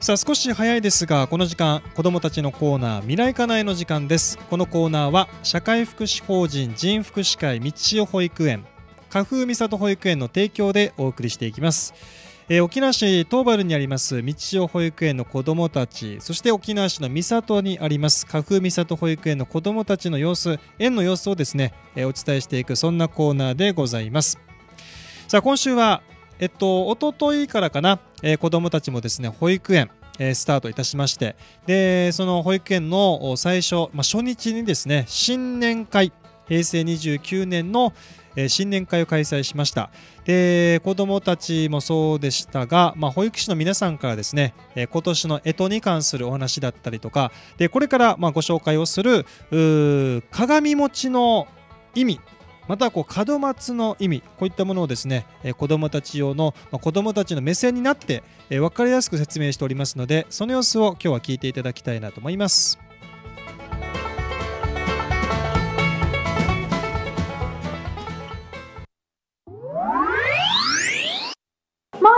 さあ少し早いですがこの時間子どもたちのコーナー未来家内の時間ですこのコーナーは社会福祉法人人福祉会道夫保育園花風美里保育園の提供でお送りしていきますえー、沖縄市東原にあります道代保育園の子どもたちそして沖縄市の三里にあります花風三里保育園の子どもたちの様子園の様子をですね、えー、お伝えしていくそんなコーナーでございますさあ今週はえっと一昨日からかな、えー、子どもたちもですね保育園スタートいたしましてでその保育園の最初、まあ、初日にですね新年会平成29年のえー、新年会を開催しましたで子どもたちもそうでしたが、まあ、保育士の皆さんからですね、えー、今年の干支に関するお話だったりとかでこれからまあご紹介をする鏡餅の意味またこう門松の意味こういったものをですね、え子どもたち用の、まあ、子どもたちの目線になって、え分かりやすく説明しておりますのでその様子を今日は聞いていただきたいなと思います。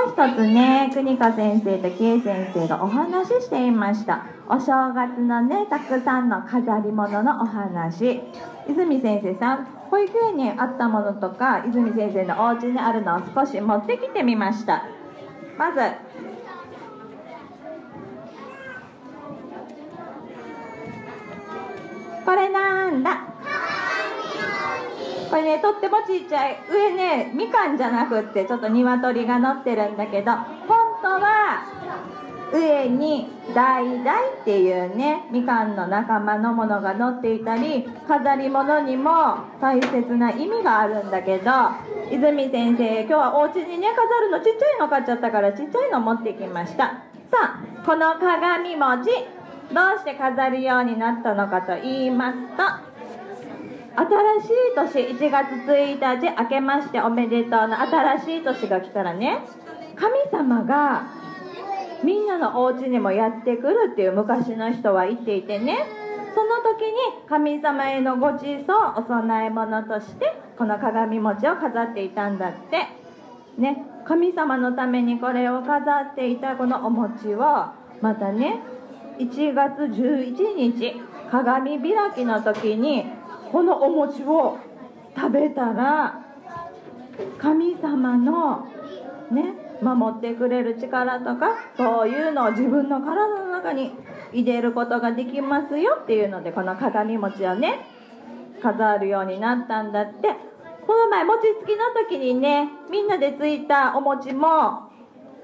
う一つね、邦子先生と K 先生がお話ししていました。お正月のね、たくさんの飾り物のお話。泉先生さん、保育園にあったものとか、泉先生のお家にあるのを少し持ってきてみました。まず、これなんだこれねとってもちっちゃい上ねみかんじゃなくってちょっと鶏が乗ってるんだけど本当は上にダイっていうねみかんの仲間のものが載っていたり飾り物にも大切な意味があるんだけど泉先生今日はお家にね飾るのちっちゃいの買っちゃったからちっちゃいの持ってきましたさあこの鏡餅どうして飾るようになったのかと言いますと新しい年1月1日明けましておめでとうの新しい年が来たらね神様がみんなのお家にもやってくるっていう昔の人は言っていてねその時に神様へのごちそうお供え物としてこの鏡餅を飾っていたんだってね神様のためにこれを飾っていたこのお餅をまたね1月11日鏡開きの時にこのお餅を食べたら神様のね守ってくれる力とかそういうのを自分の体の中に入れることができますよっていうのでこの鏡餅をね飾るようになったんだってこの前餅つきの時にねみんなでついたお餅も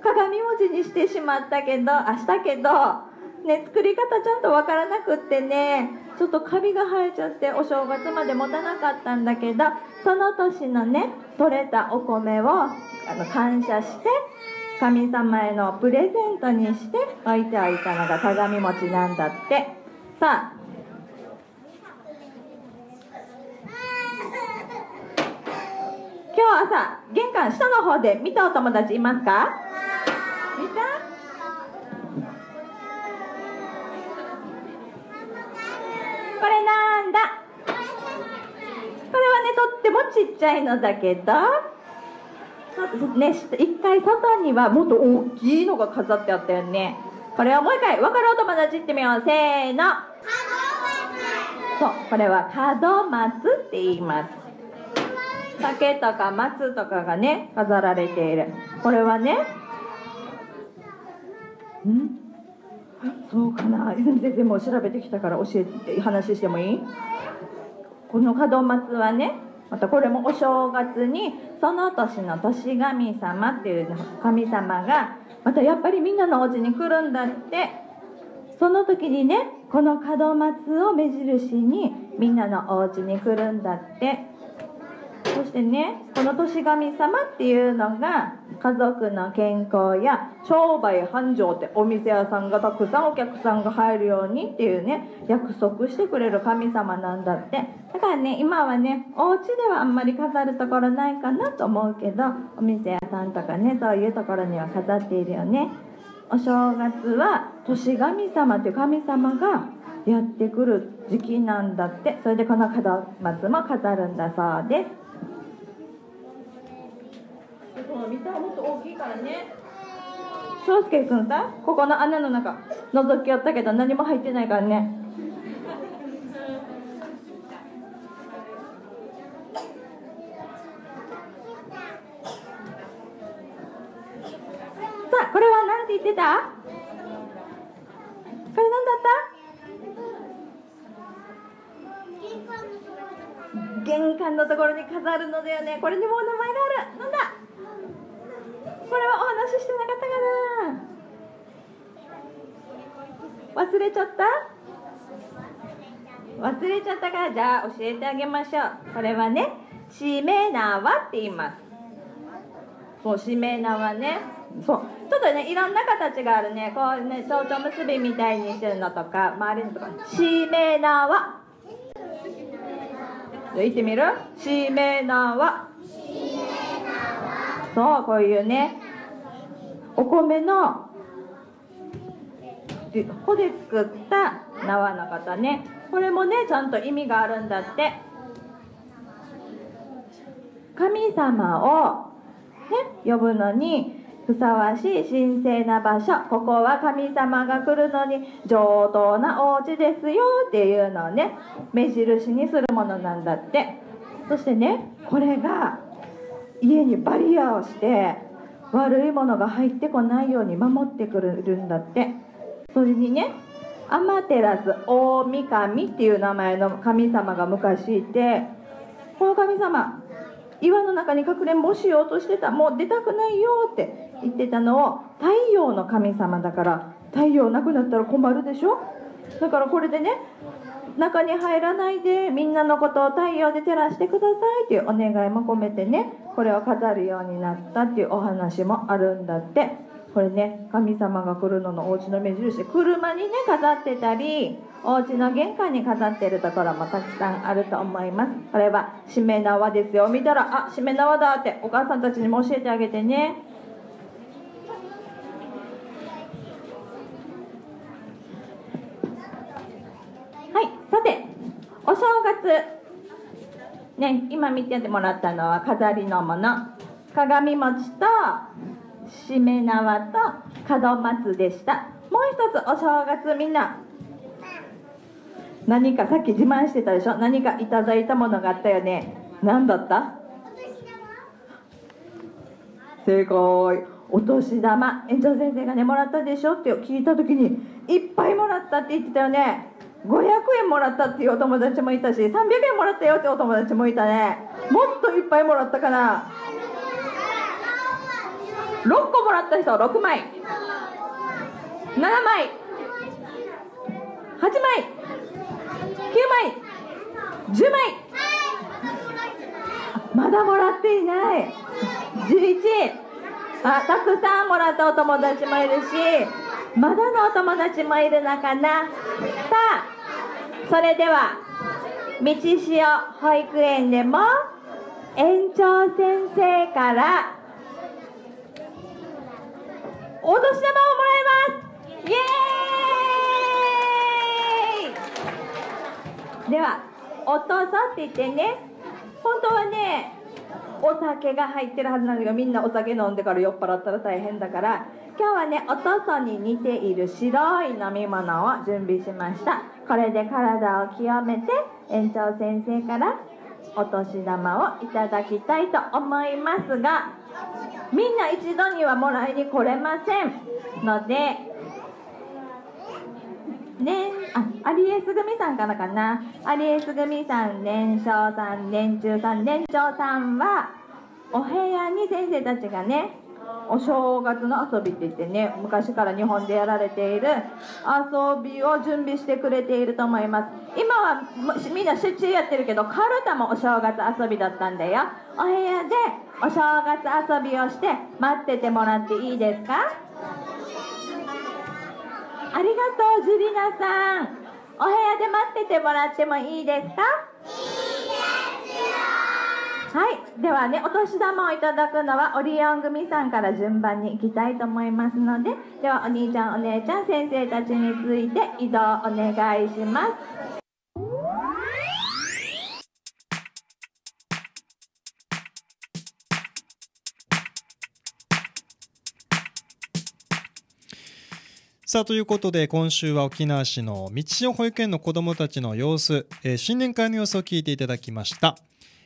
鏡餅にしてしまったけどあしたけどね、作り方ちゃんとわからなくってねちょっとカビが生えちゃってお正月まで持たなかったんだけどその年のね取れたお米をあの感謝して神様へのプレゼントにして置いておいたのが鏡餅なんだってさあ今日朝玄関下の方で見たお友達いますか見たこれなんだこれはねとってもちっちゃいのだけどね、一回外にはもっと大きいのが飾ってあったよねこれをもう一回分かるお友達ってみようせーのそうこれは門松って言います竹とか松とかがね飾られているこれはねんそうかな泉先生も調べてきたから教えて話してもいいこの門松はねまたこれもお正月にその年の年神様っていう神様がまたやっぱりみんなのお家に来るんだってその時にねこの門松を目印にみんなのお家に来るんだってそしてねこの年神様っていうのが家族の健康や商売繁盛ってお店屋さんがたくさんお客さんが入るようにっていうね約束してくれる神様なんだってだからね今はねお家ではあんまり飾るところないかなと思うけどお店屋さんとかねそういうところには飾っているよねお正月は年神様っていう神様がやってくる時期なんだってそれでこの門松も飾るんだそうですこの見たもっと大きいからね翔介君さここの穴の中覗きよったけど何も入ってないからねさあこれは何て言ってたこれ何だった玄関のところに飾るのだよねこれにもお名前があるなんだこれはお話ししてなかったかな忘れちゃった忘れちゃったからじゃあ教えてあげましょうこれはね「しめ縄」って言いますそうしめ縄ねそうちょっとねいろんな形があるねこうね蝶々結びみたいにしてるのとか周りのとかしめ縄じゃあ行ってみるしめ縄しめ縄そうこういうねお米の穂で作った縄の方ねこれもねちゃんと意味があるんだって神様を、ね、呼ぶのにふさわしい神聖な場所ここは神様が来るのに上等なお家ですよっていうのをね目印にするものなんだってそしてねこれが家にバリアをして悪いものが入ってこないように守ってくれるんだってそれにねアマテラス大神っていう名前の神様が昔いてこの神様岩の中にかくれんぼしようとしてたもう出たくないよって言ってたのを太陽の神様だから太陽なくなったら困るでしょだからこれでね中に入らないでみんなのことを太陽で照らしてくださいというお願いも込めてねこれを飾るようになったっていうお話もあるんだってこれね神様が来るののお家の目印車にね飾ってたりお家の玄関に飾ってるところもたくさんあると思いますこれはしめ縄ですよ見たらあしめ縄だってお母さんたちにも教えてあげてねはいさてお正月ね今見ててもらったのは飾りのもの鏡餅としめ縄と門松でしたもう一つお正月みんな何かさっき自慢してたでしょ何かいただいたものがあったよね何だった正解お年玉園長先生がねもらったでしょって聞いた時にいっぱいもらったって言ってたよね500円もらったっていうお友達もいたし300円もらったよってお友達もいたねもっといっぱいもらったかな6個もらった人6枚7枚8枚9枚10枚まだもらっていない11あたくさんもらったお友達もいるしまだのお友達もいるのかなさあそれでは道潮保育園でも園長先生からお年玉をもらいますイエーイでは「お父さん」って言ってね本当はねお酒が入ってるはずなんだけどみんなお酒飲んでから酔っ払ったら大変だから今日はねお父さんに似ている白い飲み物を準備しましたこれで体を清めて園長先生からお年玉をいただきたいと思いますがみんな一度にはもらいに来れませんのでね、あ、アリエス組さんからかな。アリエス組さん、年少さん、年中さん、年長さんは、お部屋に先生たちがね、お正月の遊びって言ってね、昔から日本でやられている遊びを準備してくれていると思います。今はみんな集中やってるけど、カルタもお正月遊びだったんだよ。お部屋でお正月遊びをして待っててもらっていいですかありがとう、ジュリナさん。お部屋で待っててもらってもいいですかはい。ではね、お年玉をいただくのはオリオン組さんから順番に行きたいと思いますので、ではお兄ちゃん、お姉ちゃん、先生たちについて移動お願いします。さあ、ということで、今週は沖縄市の道の保育園の子どもたちの様子、えー、新年会の様子を聞いていただきました。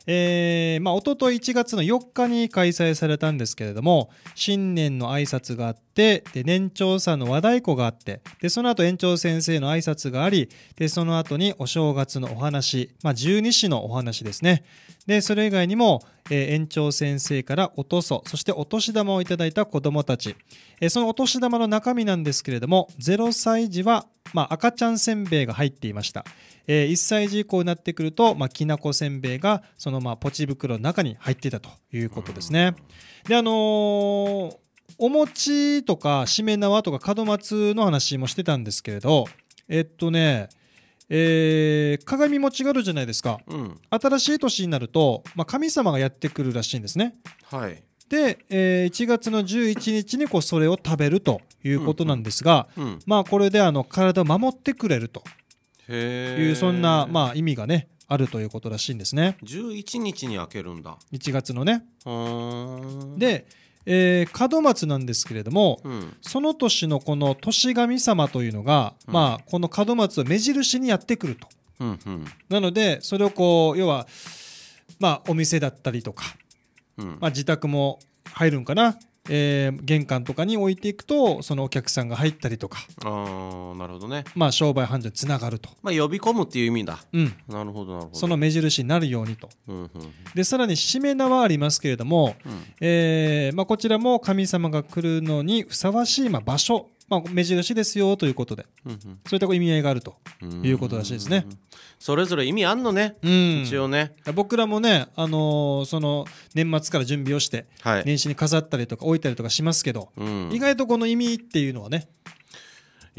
えー、まあ、おととい1月の4日に開催されたんですけれども、新年の挨拶があって、で、年長さんの和太鼓があって、で、その後園長先生の挨拶があり、で、その後にお正月のお話、まあ、十二支のお話ですね。で、それ以外にも、えー、園長先生からおとそ、そしてお年玉をいただいた子供たち。えー、そのお年玉の中身なんですけれども、0歳児は、まあ、赤ちゃんせんべいが入っていました。えー、1歳児以降になってくると、まあ、きなこせんべいがそのまあポチ袋の中に入っていたということですね。であのー、お餅とかしめ縄とか門松の話もしてたんですけれどえっとねえー、鏡餅があるじゃないですか、うん、新しい年になると、まあ、神様がやってくるらしいんですね。はい、で、えー、1月の11日にこうそれを食べるということなんですが、うんうん、まあこれであの体を守ってくれるというそんな、まあ、意味がねあるということらしいんですね11日に開けるんだ1月のねで、えー、門松なんですけれども、うん、その年のこの年神様というのが、うん、まあこの門松を目印にやってくると、うんうん、なのでそれをこう要はまあお店だったりとか、うん、まあ、自宅も入るんかなえー、玄関とかに置いていくとそのお客さんが入ったりとかあなるほどね、まあ、商売繁盛につながると、まあ、呼び込むっていう意味だ、うん、なるほどなるほどその目印になるようにと、うんうん、でさらにしめ縄ありますけれども、うん、えー、まあ、こちらも神様が来るのにふさわしい、まあ、場所まあ、目印ですよということで、うんうん、そういった意味合いがあるということらしいですね。それぞれ意味あんのね、うん、一応ね。僕らもね、あのー、その年末から準備をして、はい、年始に飾ったりとか置いたりとかしますけど、うん、意外とこの意味っていうのはね、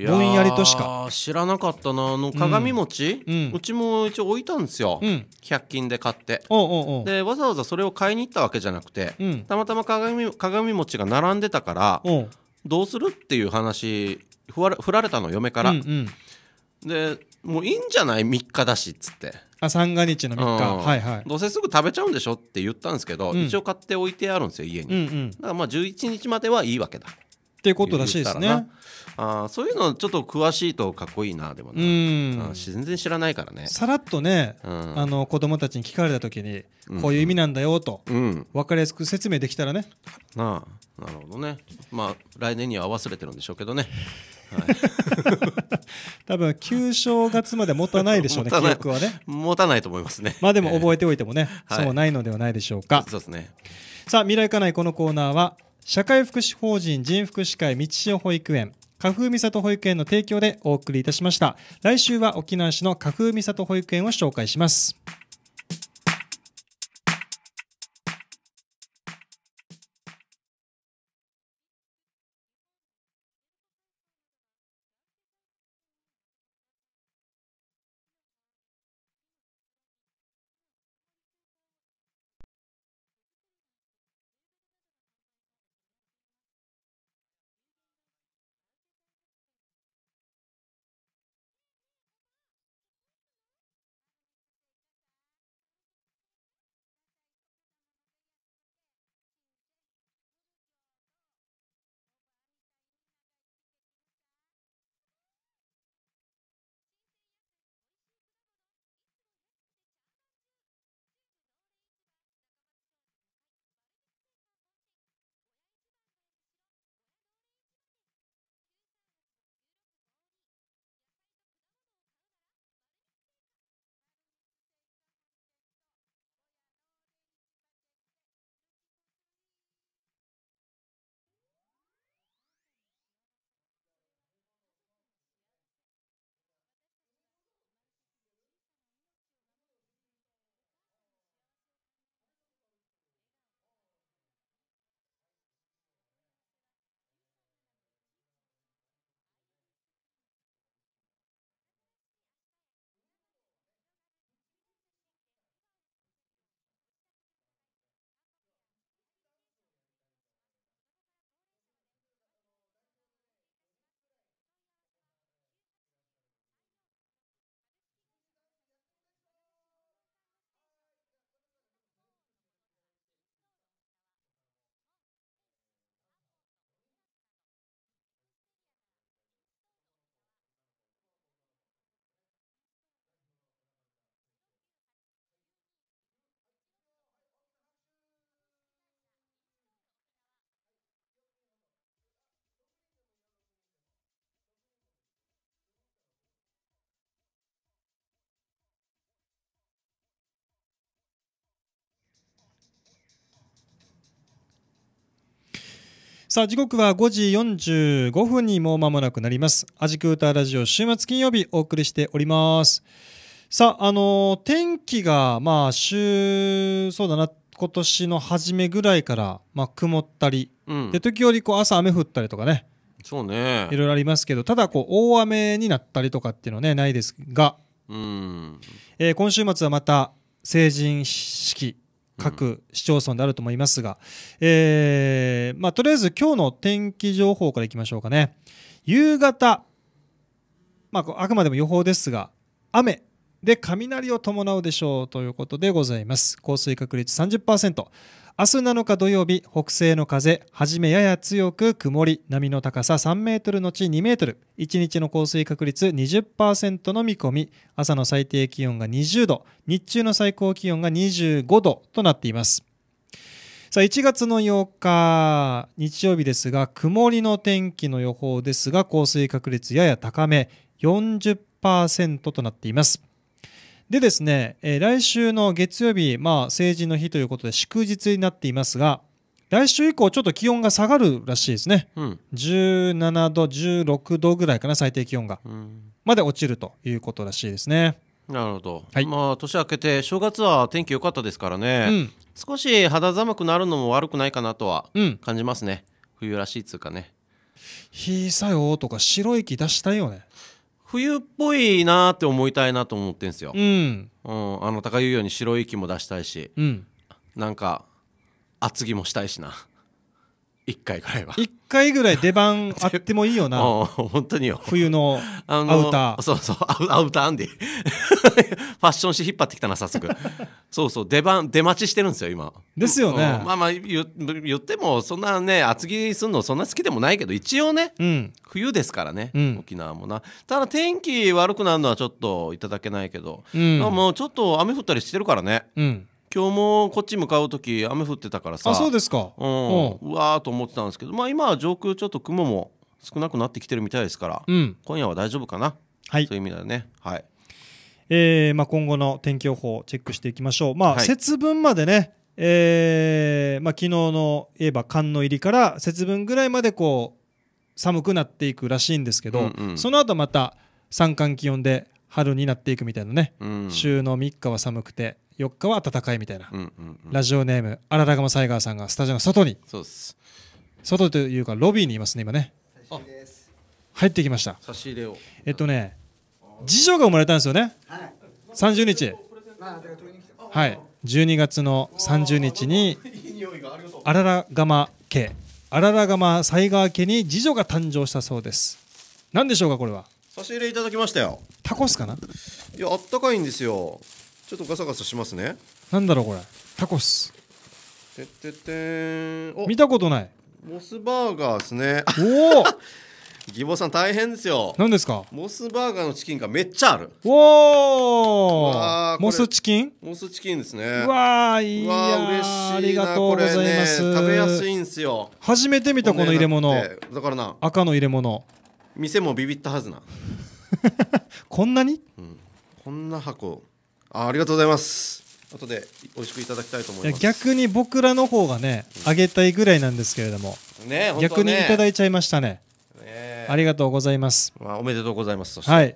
ぼんやりとしか知らなかったなあの鏡餅、うん、うちも一応置いたんですよ、うん、100均で買ってでわざわざそれを買いに行ったわけじゃなくて、うん、たまたま鏡鏡餅が並んでたからどうするっていう話振ら振られたの嫁から、うんうん、でもういいんじゃない3日だしっつってあ三が日の3日、うんはいはい、どうせすぐ食べちゃうんでしょって言ったんですけど、うん、一応買って置いてあるんですよ家に、うんうん、だからまあ11日まではいいわけだっていうことらしいですね。あそういうのちょっと詳しいとかっこいいなでもなうん全然知らないからねさらっとね、うん、あの子供たちに聞かれた時にこういう意味なんだよと、分かりやすく説明できたらね、うん、あなるほどねまあ来年には忘れてるんでしょうけどね、はい、多分旧正月まで持たないでしょうね 記憶はね持たないと思いますねまあでも覚えておいてもね、え ー、そうないのではないでしょうか、はい、そうですねさあ未来家内このコーナーは社会福祉法人人福祉会道代保育園花風美里保育園の提供でお送りいたしました来週は沖縄市の花風美里保育園を紹介しますさあ時刻は5時45分にもう間もなくなります。アジクーターラジオ週末金曜日お送りしております。さあ、あのー、天気が、まあ、週、そうだな、今年の初めぐらいから、まあ、曇ったり、うん、で、時折、こう、朝雨降ったりとかね。そうね。いろいろありますけど、ただ、こう、大雨になったりとかっていうのはね、ないですが、うん。えー、今週末はまた、成人式各市町村であると思いますが、えー、まあ、とりあえず今日の天気情報からいきましょうかね。夕方、まあ、あくまでも予報ですが、雨で雷を伴うでしょうということでございます。降水確率30%。明日7日土曜日、北西の風、はじめやや強く曇り、波の高さ3メートルのち2メートル、1日の降水確率20%の見込み、朝の最低気温が20度、日中の最高気温が25度となっています。さあ、1月の8日、日曜日ですが、曇りの天気の予報ですが、降水確率やや高め、40%となっています。でですね、えー、来週の月曜日、まあ、成人の日ということで祝日になっていますが、来週以降、ちょっと気温が下がるらしいですね、うん、17度、16度ぐらいかな、最低気温が、まで落ちるということらしいですね。なるほど、はい、まあ、年明けて、正月は天気良かったですからね、うん、少し肌寒くなるのも悪くないかなとは感じますね、冬らしいっつうかね。日さよとか白い木出したいよね。冬っぽいなって思いたいなと思ってんすよ、うん、うん、あの高湯ように白い息も出したいし、うん、なんか厚着もしたいしな1回ぐらいは1回ぐらい出番あってもいいよな 本当によ冬のアウターそうそうアウターアンディ ファッション誌引っ張ってきたな早速そうそう出番出待ちしてるんですよ今ですよね、まあまあ言言ってもそんなね厚着するのそんな好きでもないけど一応ね、うん、冬ですからね、うん、沖縄もなただ天気悪くなるのはちょっといただけないけど、うん、もうちょっと雨降ったりしてるからね、うん今日もこっち向かう時雨降ってたからさあそうですか、うん、うわーと思ってたんですけど、まあ、今は上空ちょっと雲も少なくなってきてるみたいですから、うん、今夜は大丈夫かな、はい、そういう意味だね。はいえーまあ、今後の天気予報をチェックしていきましょう、まあ、はい、節分までね、えーまあ、昨日の言えば寒の入りから節分ぐらいまでこう寒くなっていくらしいんですけど、うんうん、その後また三寒気温で春になっていくみたいなね、うん、週の3日は寒くて4日は戦いみたいな、うんうんうん、ラジオネームあららがまサイガーさんがスタジオの外にそうす外というかロビーにいますね今ね入ってきました差し入れをえっとね次女が生まれたんですよね、はい、30日はい12月の30日にあららがま家あららがまサ家に次女が誕生したそうです何でしょうかこれは差し入れいただきましたよタコスかないやあったかいんですよちょっとガサガサしますねなんだろうこれタコスててて見たことないモスバーガーですねおお義母さん大変ですよ何ですかモスバーガーのチキンがめっちゃあるおおモスチキンモスチキンですねうわあいいや嬉しいありがとうございます、食べやすいんですよ初めて見たこの入れ物だからな赤の入れ物店もビビったはずな こんなに、うん、こんな箱あありがとうございます後で美味しくいただきたいと思います逆に僕らの方がねあげたいぐらいなんですけれども、ねね、逆にいただいちゃいましたね、ね、ありがとうございます、まあ、おめでとうございますしてはい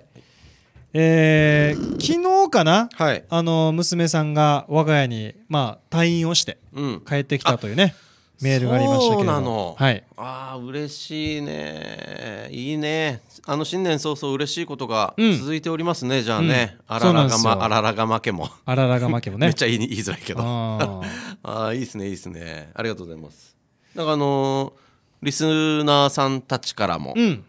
えー、昨日かな、はい、あの娘さんが我が家に、まあ、退院をして帰ってきたというね、うんメールがありましたけどはい、ああ嬉しいねいいねあの新年早々嬉しいことが続いておりますね、うん、じゃあね、うん、あららがまあららがまけもあららがまけもね めっちゃ言い言いづらいけどあ あいいですねいいですねありがとうございますなんかあのー、リスナーさんたちからも、うん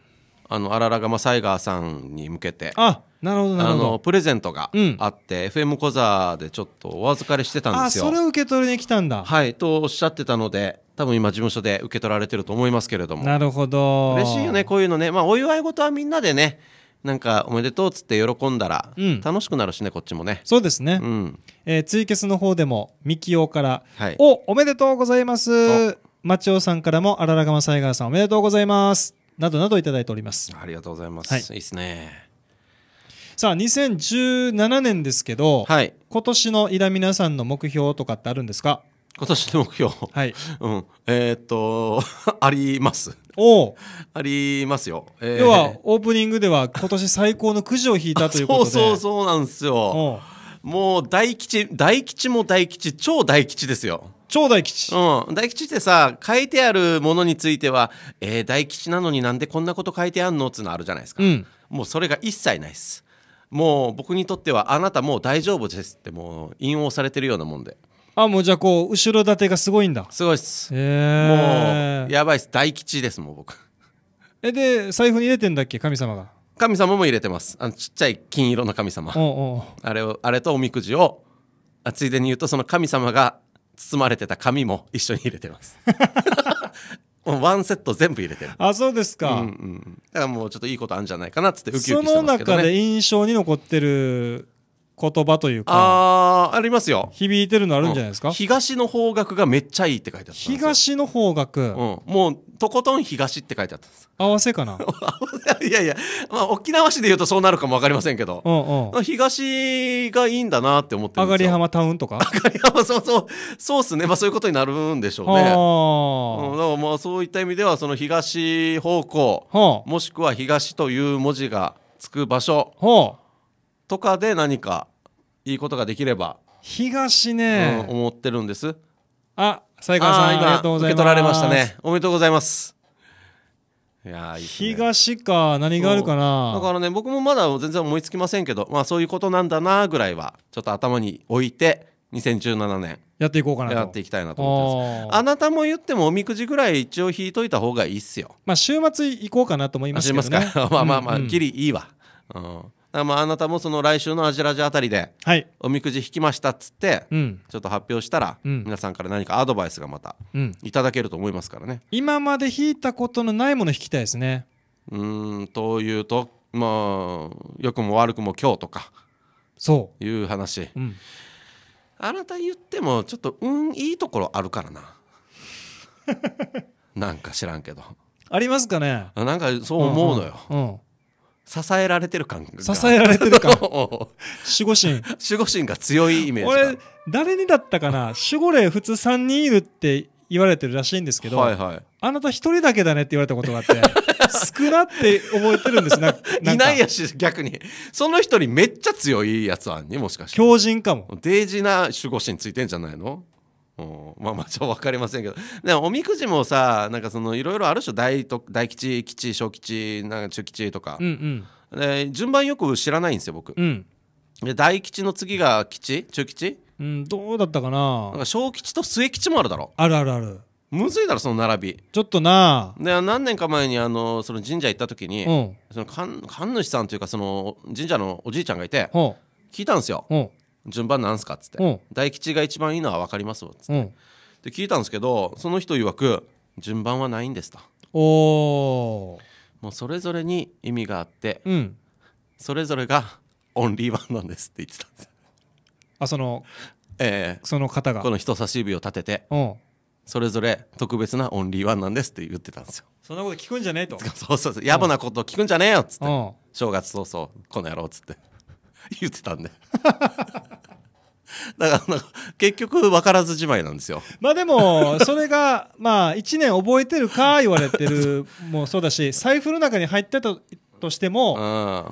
あのあららがマサイガーさんに向けてあなるほどなるほどプレゼントがあって、うん、FM 小座でちょっとお預かりしてたんですよあそれを受け取りに来たんだはいとおっしゃってたので多分今事務所で受け取られてると思いますけれどもなるほど嬉しいよねこういうのねまあお祝い事はみんなでねなんかおめでとうっつって喜んだら、楽しくなるしねこっちもねそうですね、うん、えー、ツイキャスの方でもみきおから、はい、おおめでとうございます町おさんからもあららがまさいがわさんおめでとうございますなどなどいただいておりますありがとうございます、はい、いいですねさあ2017年ですけど、はい、今年のイラミナさんの目標とかってあるんですか今年の目標はい、うん、えー、っと ありますおありますよ、えー、要はオープニングでは今年最高のくじを引いたということでそうそうそうなんですよもう大吉大吉も大吉超大吉ですよ超大吉。うん。大吉ってさ、書いてあるものについては、えー、大吉なのになんでこんなこと書いてあんのっつうのあるじゃないですか。うん。もうそれが一切ないっす。もう僕にとっては、あなたもう大丈夫ですって、もう引用されてるようなもんで。あ、もうじゃあこう、後ろ盾がすごいんだ。すごいっす。えもう、やばいっす。大吉です、もう僕。え、で、財布に入れてんだっけ、神様が。神様も入れてます。あのちっちゃい金色の神様。おうおうあれを、あれとおみくじを、あついでに言うと、その神様が包まれてた紙も一緒に入れてます ワンセット全部入れてるあそうですか、うんうん、だからもうちょっといいことあるんじゃないかなっつってウキウキしてますけど、ね、その中で印象に残ってる言葉というかあーありますよ響いてるのあるんじゃないですか、うん東の方角がめっちゃいいって書いてあった東の方角、うん、もうとことん東って書いてあったんです合わせかな いやいや、まあ、沖縄市で言うとそうなるかもわかりませんけど、うんうん東がいいんだなって思ってるんがですりよ浜タウンとか、上がり浜そうそうそうっすねまあそういうことになるんでしょうねうん、だからまあそういった意味ではその東方向あ、もしくは東という文字がつく場所はあとかで何かいいことができれば東ね、うん思ってるんですあ西川さんあーりがとうございます受け取られましたねおめでとうございますいやいいね東か何があるかなだからね僕もまだ全然思いつきませんけどまあそういうことなんだなぐらいはちょっと頭に置いて2017年やっていこうかなとやっていきたいなと思ってますあなたも言ってもおみくじぐらい一応引いといた方がいいっすよまあ週末行こうかなと思いますけどねますか まあまあまあ、うんうんギリいいわ、うんだまああなたもその来週のアジラジあたりで、おみくじ引きましたっつって、ちょっと発表したら、皆さんから何かアドバイスがまたいただけると思いますからね、今まで引いたことのないもの引きたいですねうんというとまあ良くも悪くも今日とかそういう話、うん、あなた言ってもちょっと運いいところあるからな なんか知らんけどありますかねなんかそう思うのよ、うん、うん支えられてる感が支えられてる感 守護神守護神が強いイメージ俺誰にだったかな守護霊普通3人いるって言われてるらしいんですけど、はいはい、あなた1人だけだねって言われたことがあって 少なって覚えてるんですなないないやし逆にその人にめっちゃ強いやつあんにもしかして強靭かもデージな守護神ついてんじゃないのまあまあちょっと分かりませんけど でもおみくじもさなんかそのいろいろあるでしょ大大吉吉小吉なんか中吉とか、うんうん、で順番よく知らないんですよ僕、うん、で大吉の次が吉中吉うんどうだったかななんか小吉と末吉もあるだろあるあるあるむずいだろその並びちょっとなで何年か前にあのその神社行った時に、うん、その神主さんというかその神社のおじいちゃんがいて聞いたんですよ順番なんすか?」っつって「大吉が一番いいのは分かりますわ」っつってで聞いたんですけどその人曰く「順番はないんです」と。おもうそれぞれに意味があって、うん、それぞれがオンリーワンなんですって言ってたんですあそのええー、その方がこの人差し指を立ててそれぞれ特別なオンリーワンなんですって言ってたんですよそんなこと聞くんじゃねえと そうそうそう野暮なこと聞くんじゃねえよっつって正月早々この野郎っつって 言ってたんで だから結局分からずじまいなんですよまあでもそれが まあ1年覚えてるか言われてるもそうだし財布の中に入ってたとしても、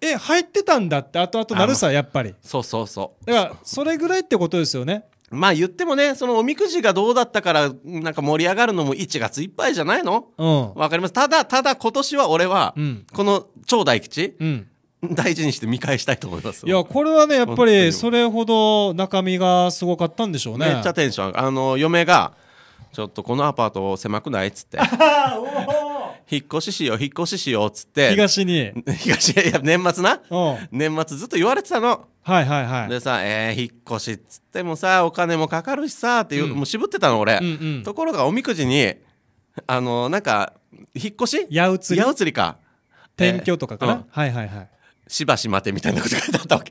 ええ入ってたんだって後々なるさやっぱりそうそうそうだからそれぐらいってことですよねまあ言ってもね、そのおみくじがどうだったから、なんか盛り上がるのも1月いっぱいじゃないのわ、うん、かります。ただ、ただ今年は俺は、この超大吉、うん、大事にして見返したいと思いますいやこれはねやっぱりそれほど中身がすごかったんでしょうねめっちゃテンションあの嫁がちょっとこのアパート狭くないっつって引っ越ししよう引っ越ししようっつって東に東いや年末な年末ずっと言われてたのはいはいはいでさえー、引っ越しっつってもさお金もかかるしさっていう、うん、もう渋ってたの俺、うんうん、ところがおみくじにあのなんか引っ越し矢移り矢移りか転居とかかな、えーうん、はいはいはいしばし待てみたいなこと書いてあったわけ。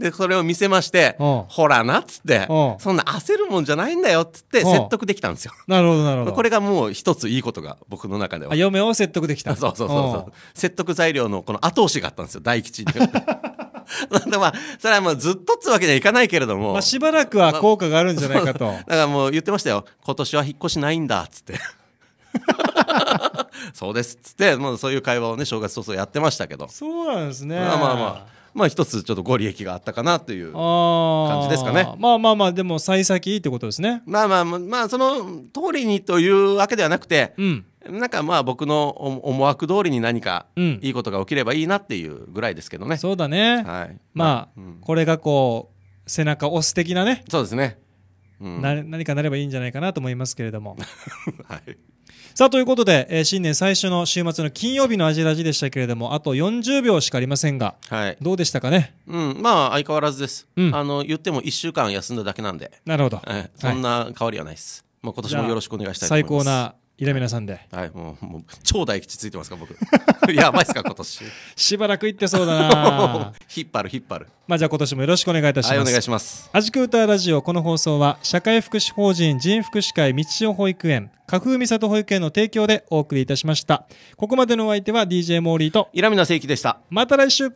で、それを見せまして、ほらなっつって、そんな焦るもんじゃないんだよっつって説得できたんですよ。なるほど、なるほど。これがもう一ついいことが僕の中では。嫁を説得できた。そうそうそうそう。説得材料のこの後押しがあったんですよ、大吉に。なんでまあ、それはもうずっとっつわけにはいかないけれども。まあ、しばらくは効果があるんじゃないかと。だからもう言ってましたよ。今年は引っ越しないんだっつって。そうですっつって、まあ、そういう会話をね正月早々やってましたけどそうなんですねまあまあまあまあ一つちょっとご利益があったかなという感じですかねまあまあまあでも幸先いいってことですねまあまあまあ、まあ、その通りにというわけではなくて、うん、なんかまあ僕の思惑通りに何かいいことが起きればいいなっていうぐらいですけどね、うん、そうだね、はい、まあ、うん、これがこう背中押す的なねそうですね、うん、な何かなればいいんじゃないかなと思いますけれども はいさあ、ということで、えー、新年最初の週末の金曜日のアジラジでしたけれども、あと40秒しかありませんが、はい、どうでしたかね。うん、まあ、相変わらずです。うん、あの、言っても1週間休んだだけなんで。なるほど。えー、そんな変わりはないです。はい、まあ、今年もよろしくお願いしたいと思います。最高なイラメラさんではいもうもう超大吉ついてますか僕 やばいっすか今年 しばらく行ってそうだな 引っ張る引っ張るまあじゃあ今年もよろしくお願いいたします、はい、お願いします「あじく歌ラジオ」この放送は社会福祉法人人福祉会道代保育園花風美里保育園の提供でお送りいたしましたここまでのお相手は DJ モーリーとイラミナ聖輝でしたまた来週